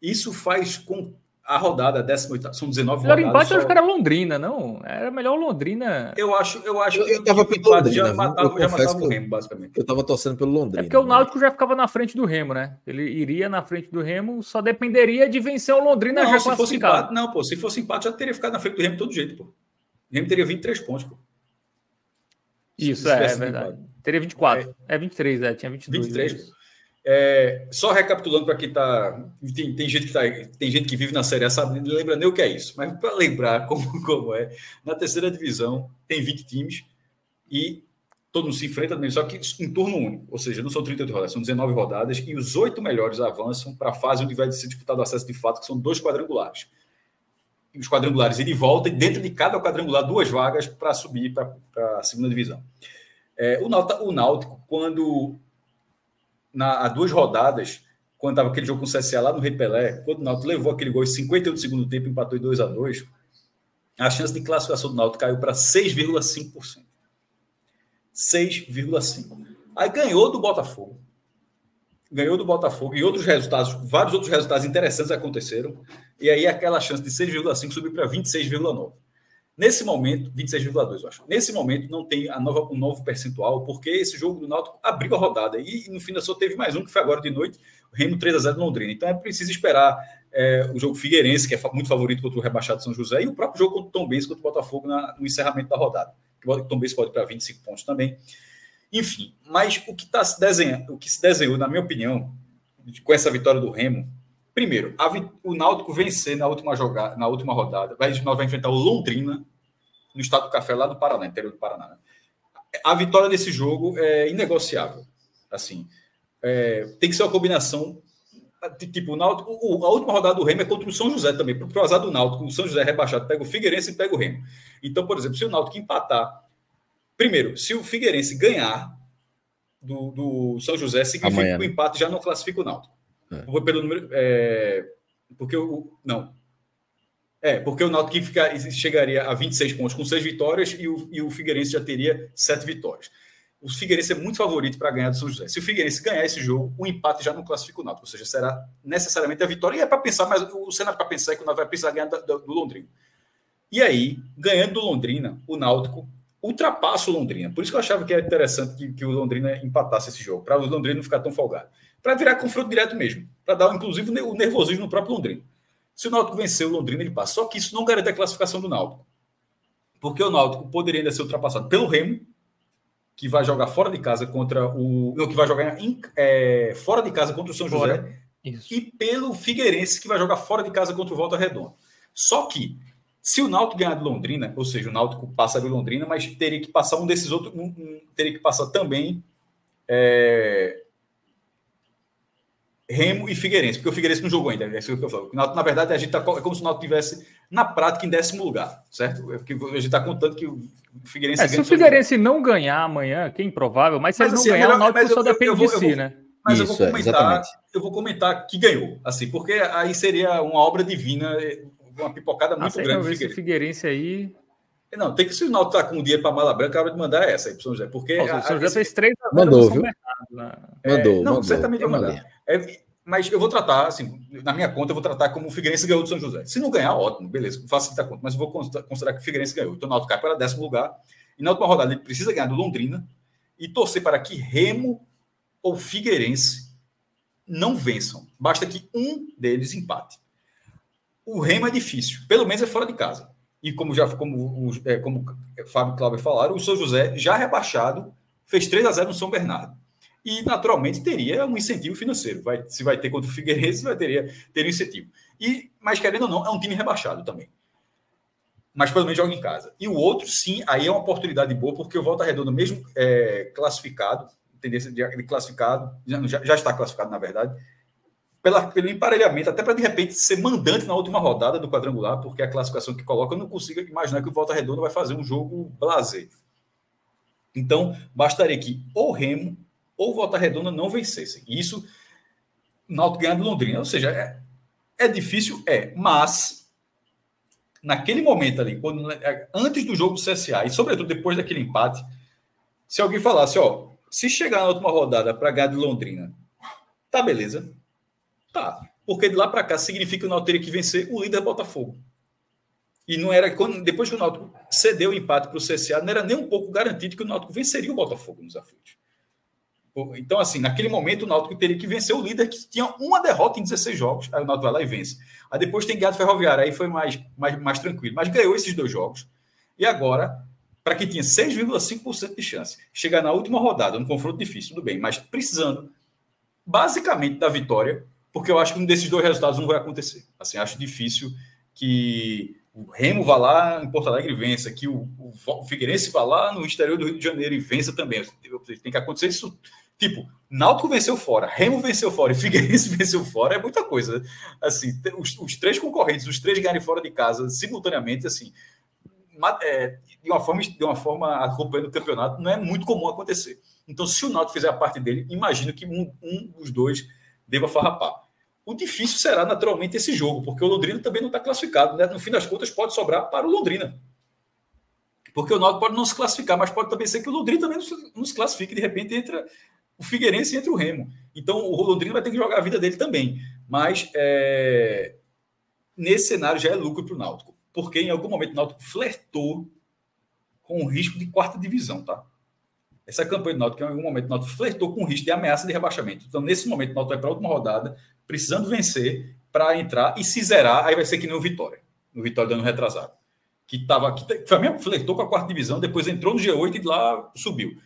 Isso faz com a rodada 18 são 19 rodadas. Embate, só... eu acho que era Londrina, não? Era melhor Londrina. Eu acho, eu acho eu, que eu tava pelo Londrina, já matava, já matava o Remo, basicamente. Eu tava torcendo pelo é Londrina. É porque o né? Náutico já ficava na frente do Remo, né? Ele iria na frente do Remo, só dependeria de vencer o Londrina não, já se fosse empate, Não, pô, se fosse empate já teria ficado na frente do Remo de todo jeito, pô. O Remo teria 23 pontos, pô. Isso, é, é verdade. Teria 24. É. é 23, é, tinha 22. 23. É, só recapitulando para quem está. Tem, tem, gente que tá, tem gente que vive na Série A, sabe, não lembra nem o que é isso. Mas para lembrar como, como é, na terceira divisão tem 20 times e todo mundo se enfrenta, só que em turno único. Ou seja, não são 38 rodadas, são 19 rodadas e os oito melhores avançam para a fase onde vai ser disputado o acesso de fato, que são dois quadrangulares. E os quadrangulares ele volta e dentro de cada quadrangular duas vagas para subir para a segunda divisão. É, o, Náutico, o Náutico, quando na, há duas rodadas, quando estava aquele jogo com o CSA lá no Repelé quando o Náutico levou aquele gol em 51 do segundo tempo, empatou em 2 a 2 a chance de classificação do Náutico caiu para 6,5%. 6,5%. Aí ganhou do Botafogo. Ganhou do Botafogo e outros resultados, vários outros resultados interessantes aconteceram. E aí aquela chance de 6,5% subiu para 26,9%. Nesse momento, 26,2, eu acho. Nesse momento não tem a nova, um novo percentual, porque esse jogo do Náutico abriu a rodada. E, no fim da só teve mais um, que foi agora de noite, o Remo 3 a 0 Londrina. Então é preciso esperar é, o jogo Figueirense, que é muito favorito contra o rebaixado São José, e o próprio jogo contra o Tom Benz, contra o Botafogo na, no encerramento da rodada. O Tom Benz pode para 25 pontos também. Enfim, mas o que, tá se desenha, o que se desenhou, na minha opinião, com essa vitória do Remo, Primeiro, a, o Náutico vencer na última, jogada, na última rodada, vai, vai enfrentar o Londrina, no Estado do Café, lá no Paraná, interior do Paraná. Né? A vitória desse jogo é inegociável. Assim, é, tem que ser uma combinação ah, tipo, o Náutico, o, a última rodada do Remo é contra o São José também. Para o azar do Náutico, o São José é rebaixado, pega o Figueirense e pega o Remo. Então, por exemplo, se o Náutico empatar, primeiro, se o Figueirense ganhar do, do São José, significa Amanhã. que o empate já não classifica o Náutico. É. Vou pelo número. É, porque o. Não. É, porque o Náutico fica, chegaria a 26 pontos com 6 vitórias e o, e o Figueirense já teria 7 vitórias. O Figueirense é muito favorito para ganhar do São José. Se o Figueirense ganhar esse jogo, o empate já não classifica o Náutico, ou seja, será necessariamente a vitória. E é para pensar, mas o cenário para pensar é que o Náutico vai precisar ganhar do, do Londrina. E aí, ganhando do Londrina, o Náutico ultrapassa o Londrina. Por isso que eu achava que era é interessante que, que o Londrina empatasse esse jogo, para o Londrina não ficar tão folgado para virar confronto direto mesmo, para dar inclusive o nervosismo no próprio Londrina. Se o Náutico vencer o Londrina, ele passa. Só que isso não garante a classificação do Náutico. Porque o Náutico poderia ainda ser ultrapassado pelo Remo, que vai jogar fora de casa contra o. Não, que vai jogar em, é, fora de casa contra o São José. Isso. E pelo Figueirense, que vai jogar fora de casa contra o Volta Redonda. Só que, se o Náutico ganhar de Londrina, ou seja, o Náutico passa de Londrina, mas teria que passar um desses outros. Um, um, teria que passar também. É, Remo e Figueirense, porque o Figueirense não jogou ainda, é isso que eu falo. Na verdade, a gente tá, é como se o Náutico tivesse na prática em décimo lugar, certo? É porque a gente está contando que o Figueirense... É, se o Figueirense não ganhar amanhã, que é improvável, mas se mas, ele assim, não é ganhar, o Náutico só eu, depende eu vou, de si, vou, né? Mas isso, eu, vou é, comentar, eu vou comentar que ganhou, assim, porque aí seria uma obra divina, uma pipocada tá muito ah, grande. Figueirense. Figueirense aí é, não, tem que se o Náutico tá com um dia para mala branca, acaba de mandar é essa aí para São José. Porque Nossa, a, a, São José fez três mandou, viu? né? Mandou, é, não, mandou, certamente vai mandar. É, mas eu vou tratar, assim, na minha conta, eu vou tratar como o Figueirense ganhou do São José. Se não ganhar, ótimo, beleza, facilita a conta, mas eu vou considerar que o Figueirense ganhou. Então o Náutico cai para décimo lugar. E na última rodada ele precisa ganhar do Londrina e torcer para que Remo ou Figueirense não vençam. Basta que um deles empate. O Remo é difícil, pelo menos é fora de casa. E como já como, é, como Fábio e Cláudio falaram, o São José, já rebaixado, fez 3 a 0 no São Bernardo. E, naturalmente, teria um incentivo financeiro. Vai, se vai ter contra o Figueirense, vai teria, ter um incentivo. E, mas, querendo ou não, é um time rebaixado também. Mas, pelo menos, joga em casa. E o outro, sim, aí é uma oportunidade boa, porque o Volta Redonda, mesmo é, classificado, tendência de, de classificado, já, já está classificado, na verdade, pela, pelo emparelhamento, até para de repente ser mandante na última rodada do quadrangular, porque é a classificação que coloca, eu não consigo imaginar que o Volta Redonda vai fazer um jogo blazer. Então, bastaria que ou Remo ou Volta Redonda não vencessem. Isso, Náutico ganhar de Londrina. Ou seja, é, é difícil? É. Mas, naquele momento ali, quando, né, é, antes do jogo do CSA, e sobretudo depois daquele empate, se alguém falasse, ó, se chegar na última rodada para ganhar de Londrina, tá beleza, Tá, porque de lá para cá significa que o Náutico teria que vencer o líder Botafogo. E não era quando depois que o Náutico cedeu o empate para o CSA, não era nem um pouco garantido que o Náutico venceria o Botafogo nos aflitos. Então, assim, naquele momento o Náutico teria que vencer o líder que tinha uma derrota em 16 jogos. Aí o Náutico vai lá e vence. Aí depois tem Gado Ferroviário, aí foi mais, mais, mais tranquilo. Mas ganhou esses dois jogos. E agora, para quem tinha 6,5% de chance, chegar na última rodada, num confronto difícil, tudo bem, mas precisando basicamente da vitória, porque eu acho que um desses dois resultados não vai acontecer. Assim, acho difícil que o Remo vá lá em Porto Alegre e vença, que o, o Figueirense vá lá no exterior do Rio de Janeiro e vença também. Tem que acontecer isso. Tipo, Náutico venceu fora, Remo venceu fora e Figueirense venceu fora, é muita coisa. Assim, os, os três concorrentes, os três ganharem fora de casa simultaneamente, assim, é, de, uma forma, de uma forma acompanhando o campeonato, não é muito comum acontecer. Então, se o Náutico fizer a parte dele, imagino que um, um dos dois deva farrapar o difícil será naturalmente esse jogo, porque o Londrina também não está classificado. Né? No fim das contas, pode sobrar para o Londrina. Porque o Náutico pode não se classificar, mas pode também ser que o Londrina também não se classifique. De repente, entra o Figueirense e entra o Remo. Então, o Londrina vai ter que jogar a vida dele também. Mas, é... nesse cenário, já é lucro para o Náutico. Porque, em algum momento, o Náutico flertou com o risco de quarta divisão, tá? Essa campanha do Náutico, em algum momento, o Náutico flertou com o risco de ameaça de rebaixamento. Então, nesse momento, o Náutico vai para a última rodada, precisando vencer para entrar e se zerar, aí vai ser que nem o Vitória. O Vitória dando retrasado. Que estava que, que, que flertou com a quarta divisão, depois entrou no G8 e de lá subiu.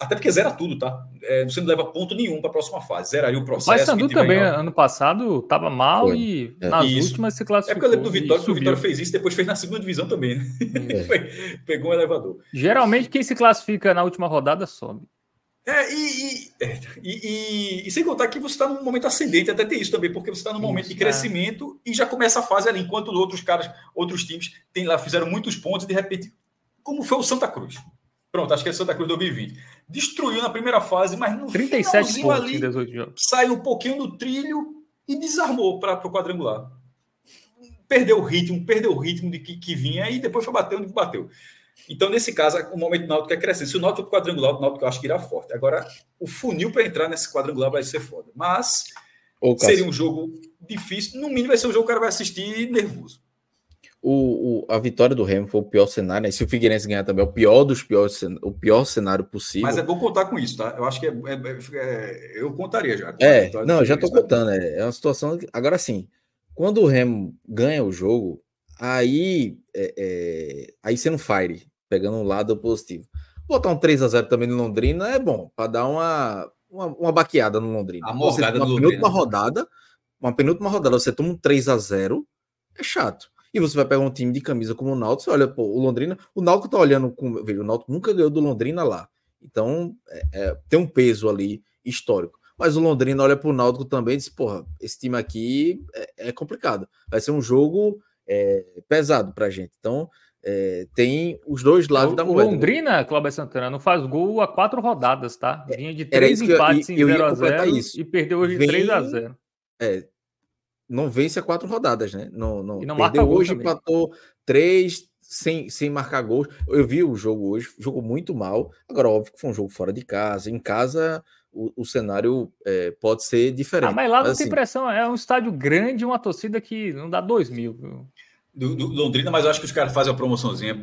Até porque zera tudo, tá? É, você não leva ponto nenhum para a próxima fase. Zeraria o processo. Mas Sandu também, ano passado, estava mal Foi. e é. nas isso. últimas se classificou. É porque eu lembro do Vitória, que o Vitória fez isso depois fez na segunda divisão também, né? É. pegou um elevador. Geralmente, quem se classifica na última rodada sobe. É, e, e, e, e, sem contar que você está num momento ascendente, até tem isso também, porque você está num momento isso, de é. crescimento é. e já começa a fase ali, enquanto outros caras, outros times, tem lá, fizeram muitos pontos e de repente, como foi o Santa Cruz. Pronto, acho que é Santa Cruz 2020 destruiu na primeira fase, mas no 37 pontos ali, saiu um pouquinho do trilho e desarmou para o quadrangular. Perdeu o ritmo, perdeu o ritmo de que, que vinha e depois foi batendo onde bateu. Então, nesse caso, o momento do Náutico é crescer. Se o Náutico quadrangular, o Náutico eu acho que irá forte. Agora, o funil para entrar nesse quadrangular vai ser foda. Mas Ô, seria um jogo difícil. No mínimo, vai ser um jogo que o cara vai assistir nervoso o, o, a vitória do Remo foi o pior cenário, né? se o Figueirense ganhar também, é o pior dos piores, o pior cenário possível. Mas é bom contar com isso, tá? Eu acho que é, é, é, é eu contaria já. É, não, eu já tô né? contando, é, é uma situação. Agora sim, quando o Remo ganha o jogo, aí é, é, aí você não fire, pegando um lado positivo. Botar um 3 a 0 também no Londrina é bom, para dar uma, uma, uma, baqueada no Londrina. A morgada uma do penúltima Londrina. rodada, uma penúltima rodada, você toma um 3 a 0 é chato. E você vai pegar um time de camisa como o Náutico, você olha, pô, o Londrina, o Náutico tá olhando com, veja, o Náutico nunca ganhou do Londrina lá. Então, é, é, tem um peso ali histórico. Mas o Londrina olha pro Náutico também e diz, porra, esse time aqui é, é complicado. Vai ser um jogo é, pesado pra gente. Então, é, tem os dois lados o, da moeda. O né? Londrina, né? Cláudio Santana, não faz gol há quatro rodadas, tá? É, Vinha de três empates eu, eu, em 0x0 e perdeu hoje 3x0. É, não vence há quatro rodadas, né? Não, não, e não perdeu hoje, também. empatou três sem, sem marcar gols. Eu vi o jogo hoje, jogou muito mal. Agora, óbvio que foi um jogo fora de casa. Em casa, o, o cenário é, pode ser ah, diferente. Ah, mas lá mas, não assim... tem pressão, é um estádio grande, uma torcida que não dá dois mil. Do, do, Londrina, mas eu acho que os caras fazem a promoçãozinha.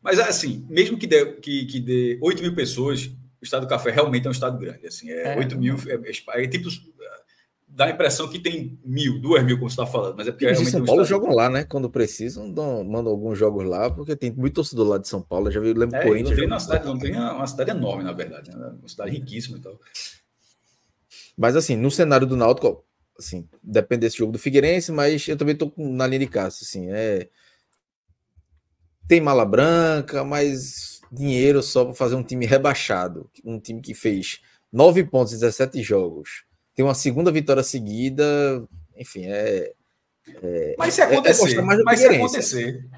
Mas assim, mesmo que dê, que, que dê 8 mil pessoas, o estado do café realmente é um estado grande. Assim, é, é. 8 mil, é, é, é tipo dá a impressão que tem mil, duas mil, como você está falando, mas é porque realmente. São é Paulo jogam lá, né? Quando precisam, dão, mandam alguns jogos lá, porque tem muito torcedor lá de São Paulo. Eu já vi, lembro é, Corinthians. Não tem, cidade, não tem uma cidade enorme, na verdade, né? uma cidade riquíssima e Mas assim, no cenário do Náutico, assim, depende desse jogo do Figueirense, mas eu também estou na linha de caça, assim, é tem mala branca, mas dinheiro só para fazer um time rebaixado, um time que fez 9 pontos em 17 jogos tem uma segunda vitória seguida, enfim, é. é mas se é, é acontecer, é mas se acontecer,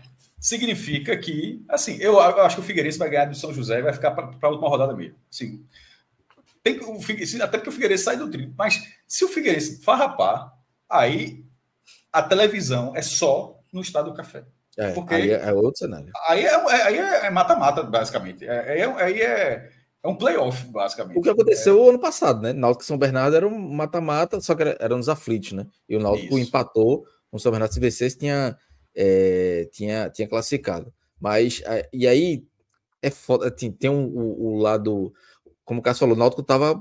significa que, assim, eu, eu acho que o Figueirense vai ganhar do São José e vai ficar para a última rodada mesmo. Assim, tem, o até porque o Figueirense sai do trilho, mas se o Figueirense farrapar, aí a televisão é só no estado do café. É, porque aí é, é outro cenário. Aí é mata-mata, é, é basicamente. Aí é é um playoff, basicamente. O que aconteceu é. ano passado, né? Náutico e São Bernardo era um mata-mata, só que era, era nos aflitos, né? E o Náutico Isso. empatou com o São Bernardo se vencesse, tinha, é, tinha, tinha classificado. Mas, e aí, é foda, tem, assim, tem um, o, lado... Como o Cássio falou, o Náutico tava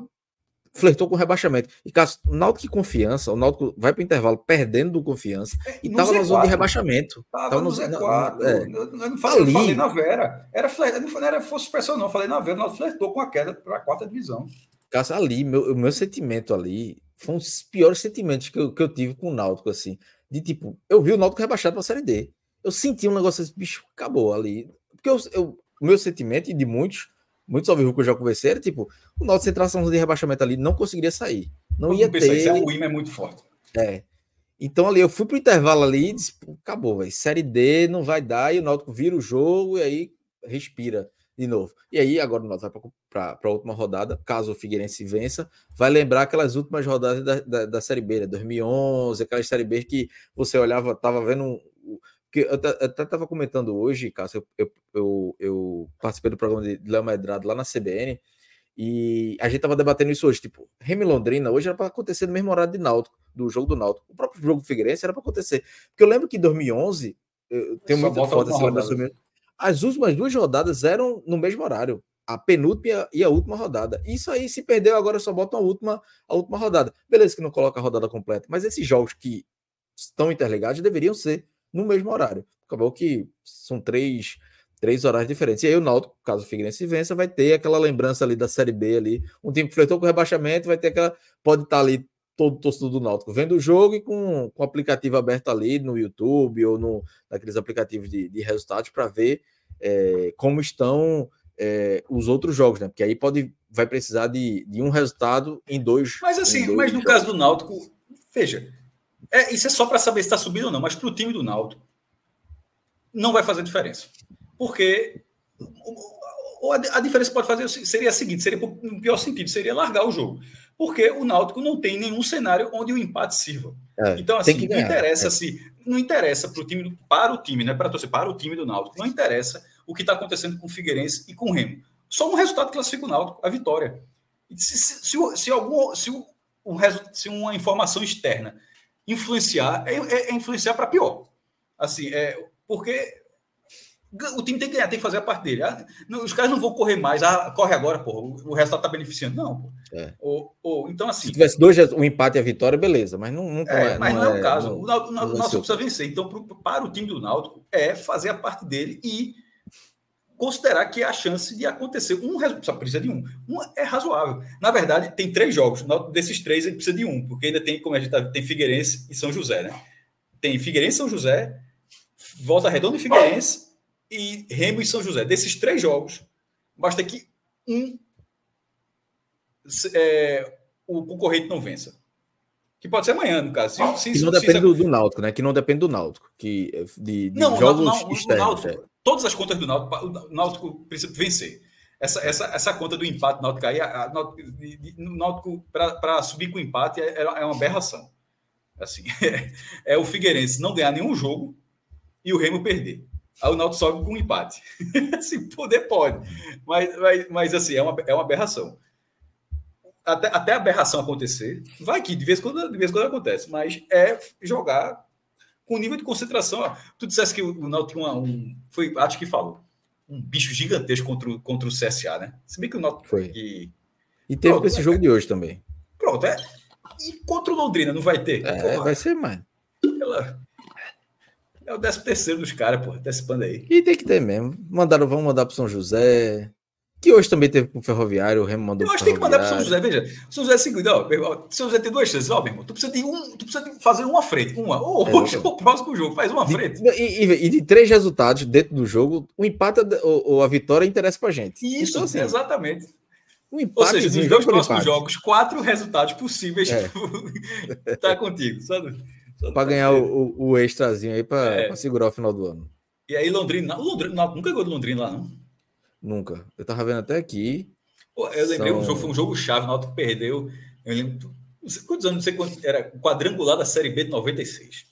flertou com o rebaixamento. E caso Náutico que Confiança, o Náutico vai para o intervalo perdendo do Confiança é, e estava na zona de rebaixamento. Estava no Z4. Na, é, eu, eu não falei, tá ali. falei na Vera. Era flert, não, foi, não era fosse pressão, não. Falei na Vera, o Náutico flertou com a queda para a quarta divisão. Cássio, ali, meu, meu sentimento ali foi um dos piores sentimentos que eu, que eu tive com o Náutico, assim. De tipo, eu vi o Náutico rebaixado para a Série D. Eu senti um negócio, desse bicho acabou ali. Porque eu, eu, meu sentimento e de muitos muitos ao vivo que eu já conversei, era tipo, o Náutico entrar na de rebaixamento ali não conseguiria sair. Não ia ter... Isso, o é IMA é muito forte. É. Então ali eu fui pro intervalo ali e disse, acabou, velho. Série D não vai dar e o Náutico vira o jogo e aí respira de novo. E aí agora o Náutico vai para a última rodada, caso o Figueirense vença, vai lembrar aquelas últimas rodadas da, da, da Série B, né? 2011, aquela Série B que você olhava, tava vendo um, que eu até estava comentando hoje, Cássio, eu, eu, eu, participei do programa de Léo Medrado lá na CBN, e a gente estava debatendo isso hoje, tipo, Remy Londrina hoje era para acontecer no mesmo horário de Náutico, do jogo do Náutico. O próprio jogo do Figueirense era para acontecer. Porque eu lembro que em 2011, eu tenho uma foto assim, as últimas duas rodadas eram no mesmo horário. A penúltima e a última rodada. Isso aí, se perdeu, agora só bota a última, a última rodada. Beleza que não coloca a rodada completa, mas esses jogos que estão interligados deveriam ser no mesmo horário. Acabou que são três, três horários diferentes. E aí o Náutico, caso o Figueirense vença, vai ter aquela lembrança ali da Série B ali. Um time que flertou com o rebaixamento vai ter aquela... Pode estar tá ali todo torcedor do Náutico vendo o jogo e com, com o aplicativo aberto ali no YouTube ou no, naqueles aplicativos de, de resultados para ver é, como estão é, os outros jogos, né? Porque aí pode vai precisar de, de um resultado em dois. Mas assim, dois mas no jogos. caso do Náutico, veja, é, isso é só para saber se está subindo ou não, mas para o time do Náutico não vai fazer diferença. Porque a, diferença pode fazer seria a seguinte, seria no pior sentido, seria largar o jogo. Porque o Náutico não tem nenhum cenário onde o empate sirva. É, então, assim, não interessa é. se. Não interessa pro time, para o time, né? Para torcer, para o time do Náutico. Não interessa o que está acontecendo com o Figueirense e com o Remo. Só um resultado classifica o Náutico, a vitória. Se, se, se, se algum, se, um, se uma informação externa influenciar é, é, é influenciar para pior. Assim, é porque o time tem que ganhar, tem que fazer a parte dele. Ah, não, os caras não vão correr mais. Ah, corre agora, pô. O, o resultado está beneficiando. Não, pô. É. Ou, ou, então, assim. Se tivesse dois, um empate e a vitória, beleza. Mas não, é, não, é, mas não, é, é o caso. Não, o Náutico precisa vencer. Então, pro, para o time do Náutico, é fazer a parte dele e considerar que é a chance de acontecer um resultado, só precisa de um, um é razoável. Na verdade, tem três jogos, desses três ele precisa de um, porque ainda tem, como a gente tá, tem Figueirense e São José, né? Tem Figueirense, São José, Volta Redonda e Figueirense e Remo e São José. Desses três jogos, basta que um é, o concorrente não vença. Que pode ser amanhã, no caso. Se, que não se, depende se... Do, Náutico, né? Que não depende do Náutico. Que, eh, de, de não, jogos não, externos. Náutico, é. Todas as contas do Náutico, o Náutico precisa vencer. Essa, essa, essa conta do empate do Náutico aí, a, no Náutico, para subir com empate, é, é, é uma aberração. Assim, é, é, o Figueirense não ganhar nenhum jogo e o Remo perder. Aí o Náutico sobe com um empate. assim, poder pode. Mas, mas, mas assim, é uma, é uma aberração até, até aberração acontecer. Vai que de vez em quando, de vez em quando acontece, mas é jogar com nível de concentração. Ó. Tu dissesse que o Náutico tinha um, Foi, acho que falou. Um bicho gigantesco contra o, contra o CSA, né? Se bem que o Náutico. Foi. E, e teve Pronto, esse é, jogo de hoje também. Pronto, é. E contra o Londrina, não vai ter? É, porra. vai ser, mano. Ela... É o 13 terceiro dos caras, pô, antecipando aí. E tem que ter mesmo. Mandaram, vamos mandar pro São José. Que hoje também teve com o Ferroviário, o Remo mandou. Eu acho que tem que mandar para São José. Veja, São José é seguinte, ó, irmão, São José tem duas chances, ó, meu irmão. Tu precisa de um, tu precisa de fazer uma frente, uma. Ou hoje, ou o próximo jogo, faz uma de, frente. E, e, e, de três resultados dentro do jogo, o empate ou, é ou a vitória interessa pra gente. Isso, então, assim, exatamente. Um empate, ou seja, nos dois é próximos empate. jogos, quatro resultados possíveis é. Tu, tá contigo. Só, para pra ganhar o, o, extrazinho aí pra, é. segurar o final do ano. E aí, Londrina, Londrina nunca ganhou de Londrina lá, não. Nunca. Eu tava vendo até aqui. Pô, eu lembrei São... jogo foi um jogo chave, na Náutico perdeu. Eu lembro, não sei quantos anos, não sei quanto, era quadrangular da Série B de 96.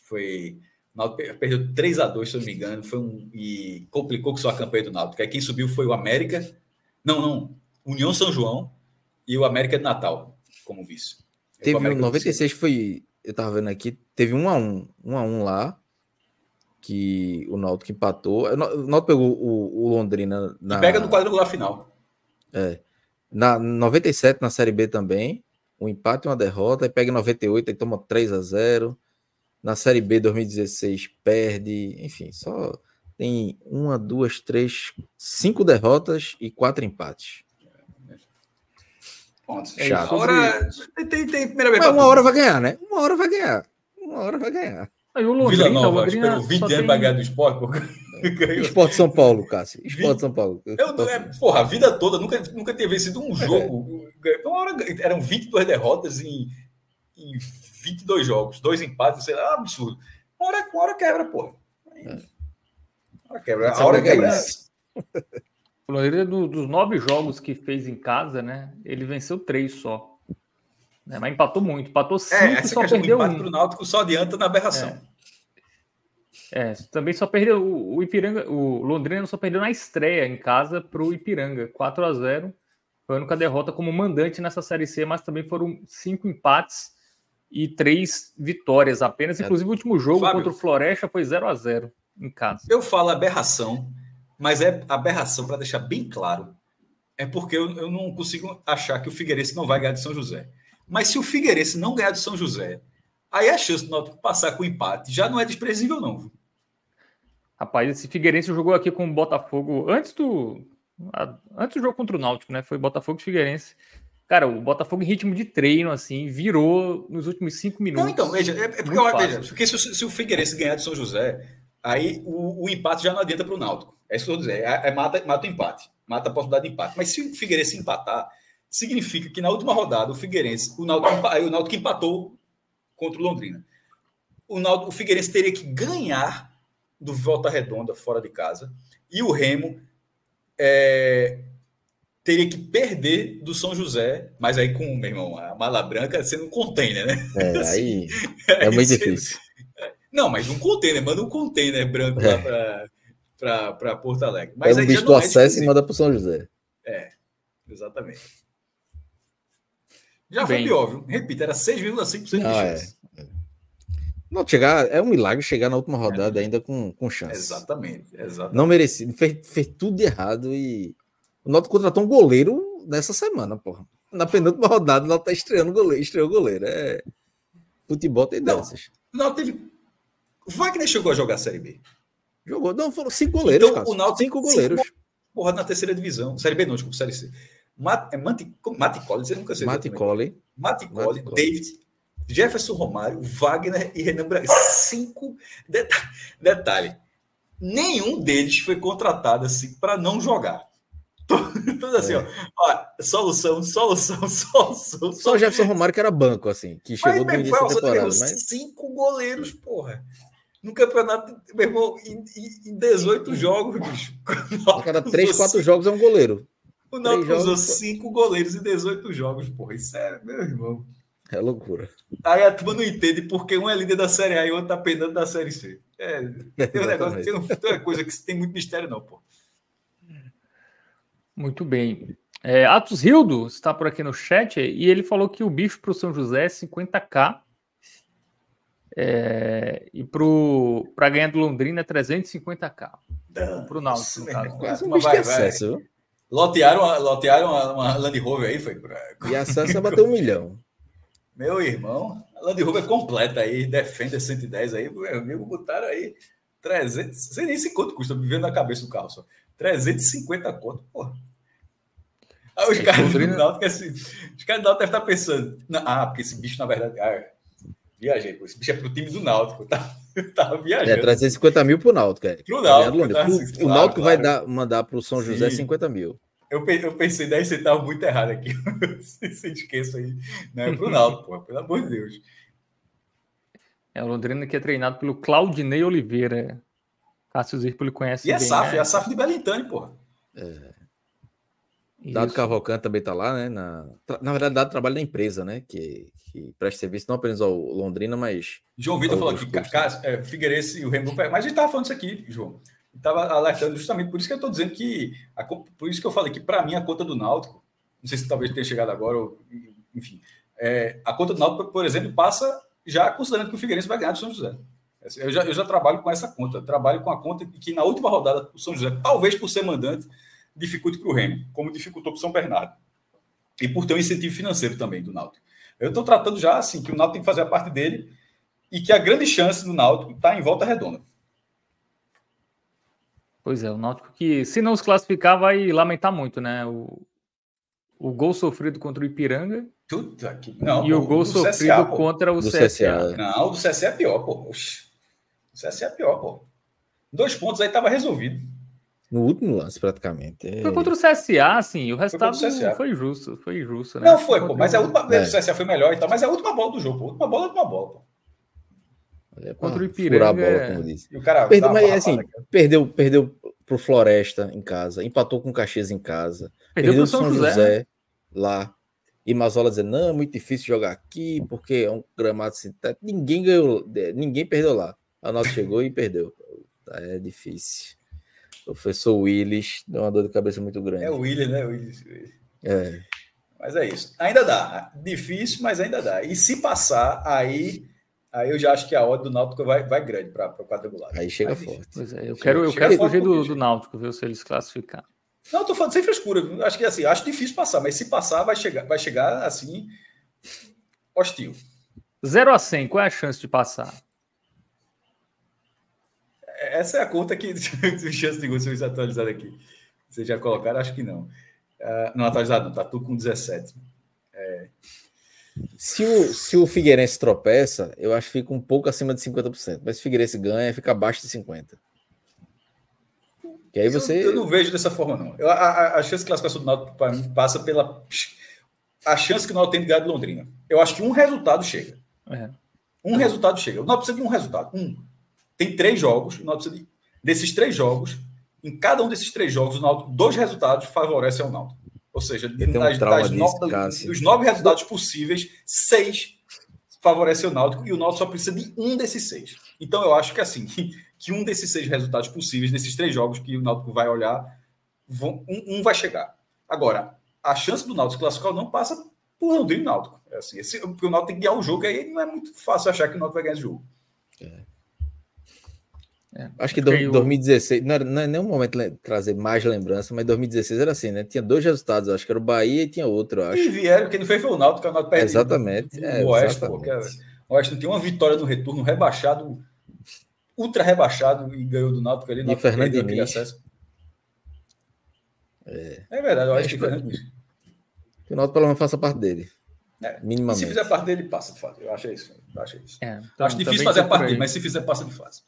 Foi Náutico perdeu 3 a 2 se eu não me engano, foi um, e complicou com sua campanha do Náutico. Aí quem subiu foi o América, não, não, União São João e o América de Natal como vice. Teve um 96 foi, eu tava vendo aqui, teve 1 a 1, 1 a 1 lá que o Náutico empatou. É, o Náutico pegou o, o Londrina na. E pega no quadrangular final. É. Na 97, na Série B também. Um empate e uma derrota. E pega em 98 e toma 3 a 0 Na Série B 2016 perde. Enfim, só tem uma, duas, três, cinco derrotas e quatro empates. Ponto. É, Chato. Hora... Tem, tem, tem, primeira vez Mas uma hora vai ganhar, né? Uma hora vai ganhar. Uma hora vai ganhar. Aí o Londrina, Vila então, Nova, Londrina esperou 20 anos tem... ganhar do esporte. Porque... Esporte São Paulo, Cássio. Esporte São Paulo. Eu, é, assim. porra, a vida toda, nunca, nunca teve vencido um é. jogo. É. Uma hora, eram 22 derrotas em, em 22 jogos, dois empates, sei lá, é absurdo. Uma hora, uma hora quebra, porra. É. Uma hora quebra. a hora é quebra. É o dos nove jogos que fez em casa, né? Ele venceu três só. Né? Mas empatou muito, empatou é, cinco é, essa só perdeu um. Para o Náutico só adianta na aberração. É. é também só perdeu o, Ipiranga, o Londrina só perdeu na estreia em casa para o Ipiranga, 4 a 0 Foi a única derrota como mandante nessa Série C, mas também foram cinco empates e três vitórias apenas. É. Inclusive, o último jogo Fábio, contra o Floresta foi 0 a 0 em casa. Eu falo aberração, mas é aberração para deixar bem claro. É porque eu, eu, não consigo achar que o Figueirense não vai ganhar de São José. Mas se o Figueirense não ganhar do São José, aí a chance do Náutico passar com empate já não é desprezível, não. Rapaz, esse Figueirense jogou aqui com o Botafogo antes do. Antes do jogo contra o Náutico, né? Foi Botafogo e Figueirense. Cara, o Botafogo em ritmo de treino, assim, virou nos últimos cinco minutos. Não, então, veja, é, é porque, eu, veja, porque se, se, o Figueirense ganhar de São José, aí o, o empate já não adianta para o Náutico. É isso que eu estou dizendo. É, é, mata, mata o empate. Mata a possibilidade de empate. Mas se o Figueirense empatar, significa que na última rodada o Figueirense, o Náutico, o Náutico empatou contra o Londrina. O, Náutico, o Figueirense teria que ganhar do Volta Redonda fora de casa e o Remo é, teria que perder do São José, mas aí com, meu irmão, a mala branca sendo um container, né? É, assim, aí é, é muito difícil. É. Não, mas um container, manda um container branco é. lá para Porto Alegre. Mas é um aí bicho do é acesso e manda para São José. É, exatamente. Já Bem... foi óbvio. Repita, era 6,5% de é. chance. É. é. Não, chegar, é um milagre chegar na última é. rodada é. ainda com, com chance. Exatamente, exatamente. Não merecido, Fez, fez tudo errado e. O Noto contratou um goleiro nessa semana, porra. Na penúltima rodada, o Noto tá estreando goleiro. Estreou goleiro. É. Futebol tem danças. dessas. Não, teve. Wagner chegou a jogar a Série B. Jogou. Não, foram cinco goleiros. Então, o Náutico, cinco goleiros. Cinco, porra, na terceira divisão. Série B não, desculpa, Série C. Matt, é Matti, Collins, eu nunca sei. Matti Collins. Matti Collins, David, Jefferson Romário, Wagner e Renan Braga. Cinco detalhes. detalhe. Nenhum deles foi contratado assim para não jogar. Tudo assim, é. ó, ó, Solução, solução, solução. Só o Jefferson Romário que era banco, assim, que chegou mas, do início da temporada. Mas... Cinco goleiros, porra. No campeonato, meu irmão, em, em 18 jogos, bicho. cada 3, 4 jogos é um goleiro. O Náutico usou cinco goleiros e 18 jogos, porra. Isso é, meu irmão. É loucura. Aí a turma não entende porque um é líder da Série A e o outro tá pendendo da Série C. É, é tem um negócio, tem, uma coisa que tem muito mistério, não, pô. Muito bem. É, Atos Hildo está por aqui no chat e ele falou que o bicho para o São José é 50k é, e para ganhar do Londrina é 350k. Para o Náutico, no caso. É Mas um bicho é vai, Acesso, viu? Lotearam, lotearam uma, uma Land Rover aí, foi. E a Sansa bateu um milhão. Meu irmão, a Land Rover completa aí, defende 110 aí, meu amigo, botaram aí 300, sei nem se quanto custa, me vendo na cabeça do carro só. 350 conto, pô Aí os é caras do né? Náutico, assim, os caras do Náutico devem estar tá pensando, ah, porque esse bicho, na verdade, ah, viajei, pô, esse bicho é pro time do Náutico, tá? tava tá é, viajando. É, 350 mil pro Náutico, é. Pro Náutico. Tá, tá o, claro, o Náutico claro. vai dar, mandar pro São José Sim. 50 mil. Eu, eu pensei 10 estava muito errado aqui. se, esqueça aí. Não né? é pro Naldo, pô, pelo amor de Deus. É o Londrina que é treinado pelo Claudinei Oliveira. Cássio Zirpoli conhece. E é bem, SAF, né? é a SAF de Belintani, porra. É. Dado Cavalcante também está lá, né? Na, na verdade, Dado trabalha na empresa, né? Que, que presta serviço não apenas ao Londrina, mas. João Vitor falou que Cássio, é, Figueirense e o Remo. Mas a gente estava falando isso aqui, João estava alertando justamente por isso que eu estou dizendo que. A, por isso que eu falei que, para mim, a conta do Náutico, não sei se talvez tenha chegado agora, ou, enfim. É, a conta do Náutico, por exemplo, passa já considerando que o Figueirense vai ganhar do São José. Eu já, eu já trabalho com essa conta. Trabalho com a conta que, na última rodada, o São José, talvez por ser mandante, dificulte para o Remo, como dificultou para o São Bernardo. E por ter um incentivo financeiro também do Náutico. Eu estou tratando já assim, que o Náutico tem que fazer a parte dele e que a grande chance do Náutico está em volta redonda. Pois é, o Náutico que, se não se classificar, vai lamentar muito, né? O, o gol sofrido contra o Ipiranga. Tudo aqui. Não, e o gol sofrido CSA, contra o CSA. CSA. Não, o do CSA é pior, pô. Oxi. O CSA é pior, pô. Dois pontos aí tava resolvido. No último lance, praticamente. É... Foi contra o CSA, sim. O resultado foi, foi justo, foi justo, né? Não foi, pô. Mas a última é. O CSA foi melhor e tal. Mas é a última bola do jogo, pô. A última bola, é a última bola, pô. É Contra o Ipiranga. a bola, é como disse. E o cara perdeu, mas, assim, né, cara. perdeu, perdeu pro Floresta em casa, empatou com o Caxias em casa, perdeu, perdeu pro São, São José, José lá. E Mazola dizendo, não, é muito difícil jogar aqui, porque é um gramado sintético. Ninguém ganhou, ninguém perdeu lá. A nossa chegou e perdeu. Tá, é difícil. O professor Willis deu uma dor de cabeça muito grande. É o Willis, né? Willis. É. Mas é isso. Ainda dá. Difícil, mas ainda dá. E se passar, aí Aí eu já acho que a odd do Náutico vai, vai grande para o quadrangular. Aí chega forte. Pois é, eu chega, quero, eu quero fugir do, do Náutico, ver se eles classificar. Não, eu tô falando sem frescura. Acho que assim, acho difícil passar, mas se passar, vai chegar, vai chegar assim, hostil. 0 a 100, qual é a chance de passar? É, essa é a conta que chance de vocês atualizar aqui. Vocês já colocaram? Acho que não. Uh, não atualizado, não, tá tudo com 17. É, se o, se o Figueirense tropeça, eu acho que fica um pouco acima de 50%. Mas se o Figueirense ganha, fica abaixo de 50%. Que aí você... eu, eu não vejo dessa forma, não. Eu, a, a, a, chance de classificação do Náutico para mim passa pela. A chance que o Náutico tem de ganhar de Londrina. Eu acho que um resultado chega. É. Um resultado chega. O Náutico precisa de um resultado. Um. Tem três jogos. O precisa de... Desses três jogos, em cada um desses três jogos, o Náutico, dois resultados favorecem ao Náutico. Ou seja, das, um das nove, assim. dos nove resultados possíveis, seis favorece o Náutico e o Náutico só precisa de um desses seis. Então eu acho que assim, que um desses seis resultados possíveis, desses três jogos que o Náutico vai olhar, vão, um, um, vai chegar. Agora, a chance do Náutico classificar não passa por Londrina e Náutico. É assim, esse, porque o Náutico tem que ganhar o jogo, aí não é muito fácil achar que o Náutico vai ganhar esse jogo. É. É, acho que é, do, 2016, não, era, não é nenhum momento trazer mais lembrança, mas 2016 era assim, né? Tinha dois resultados, acho que era o Bahia e tinha outro, acho. E vieram, quem não foi, foi o Náutico, que o Náutico perdeu. Né? Exatamente. É, o Oeste, exatamente. Pô, o Oeste tem uma vitória no retorno, rebaixado, ultra rebaixado e ganhou do Náutico ali. Náutico e Fernando aquele acesso. É. é verdade, eu acho que Fernando Que o Náutico pelo menos faça parte dele. É. Minimamente. Se fizer parte dele, passa de fase. Eu acho é isso. Eu acho, é isso. É, então, acho difícil fazer parte dele, mas se fizer, passa de fase.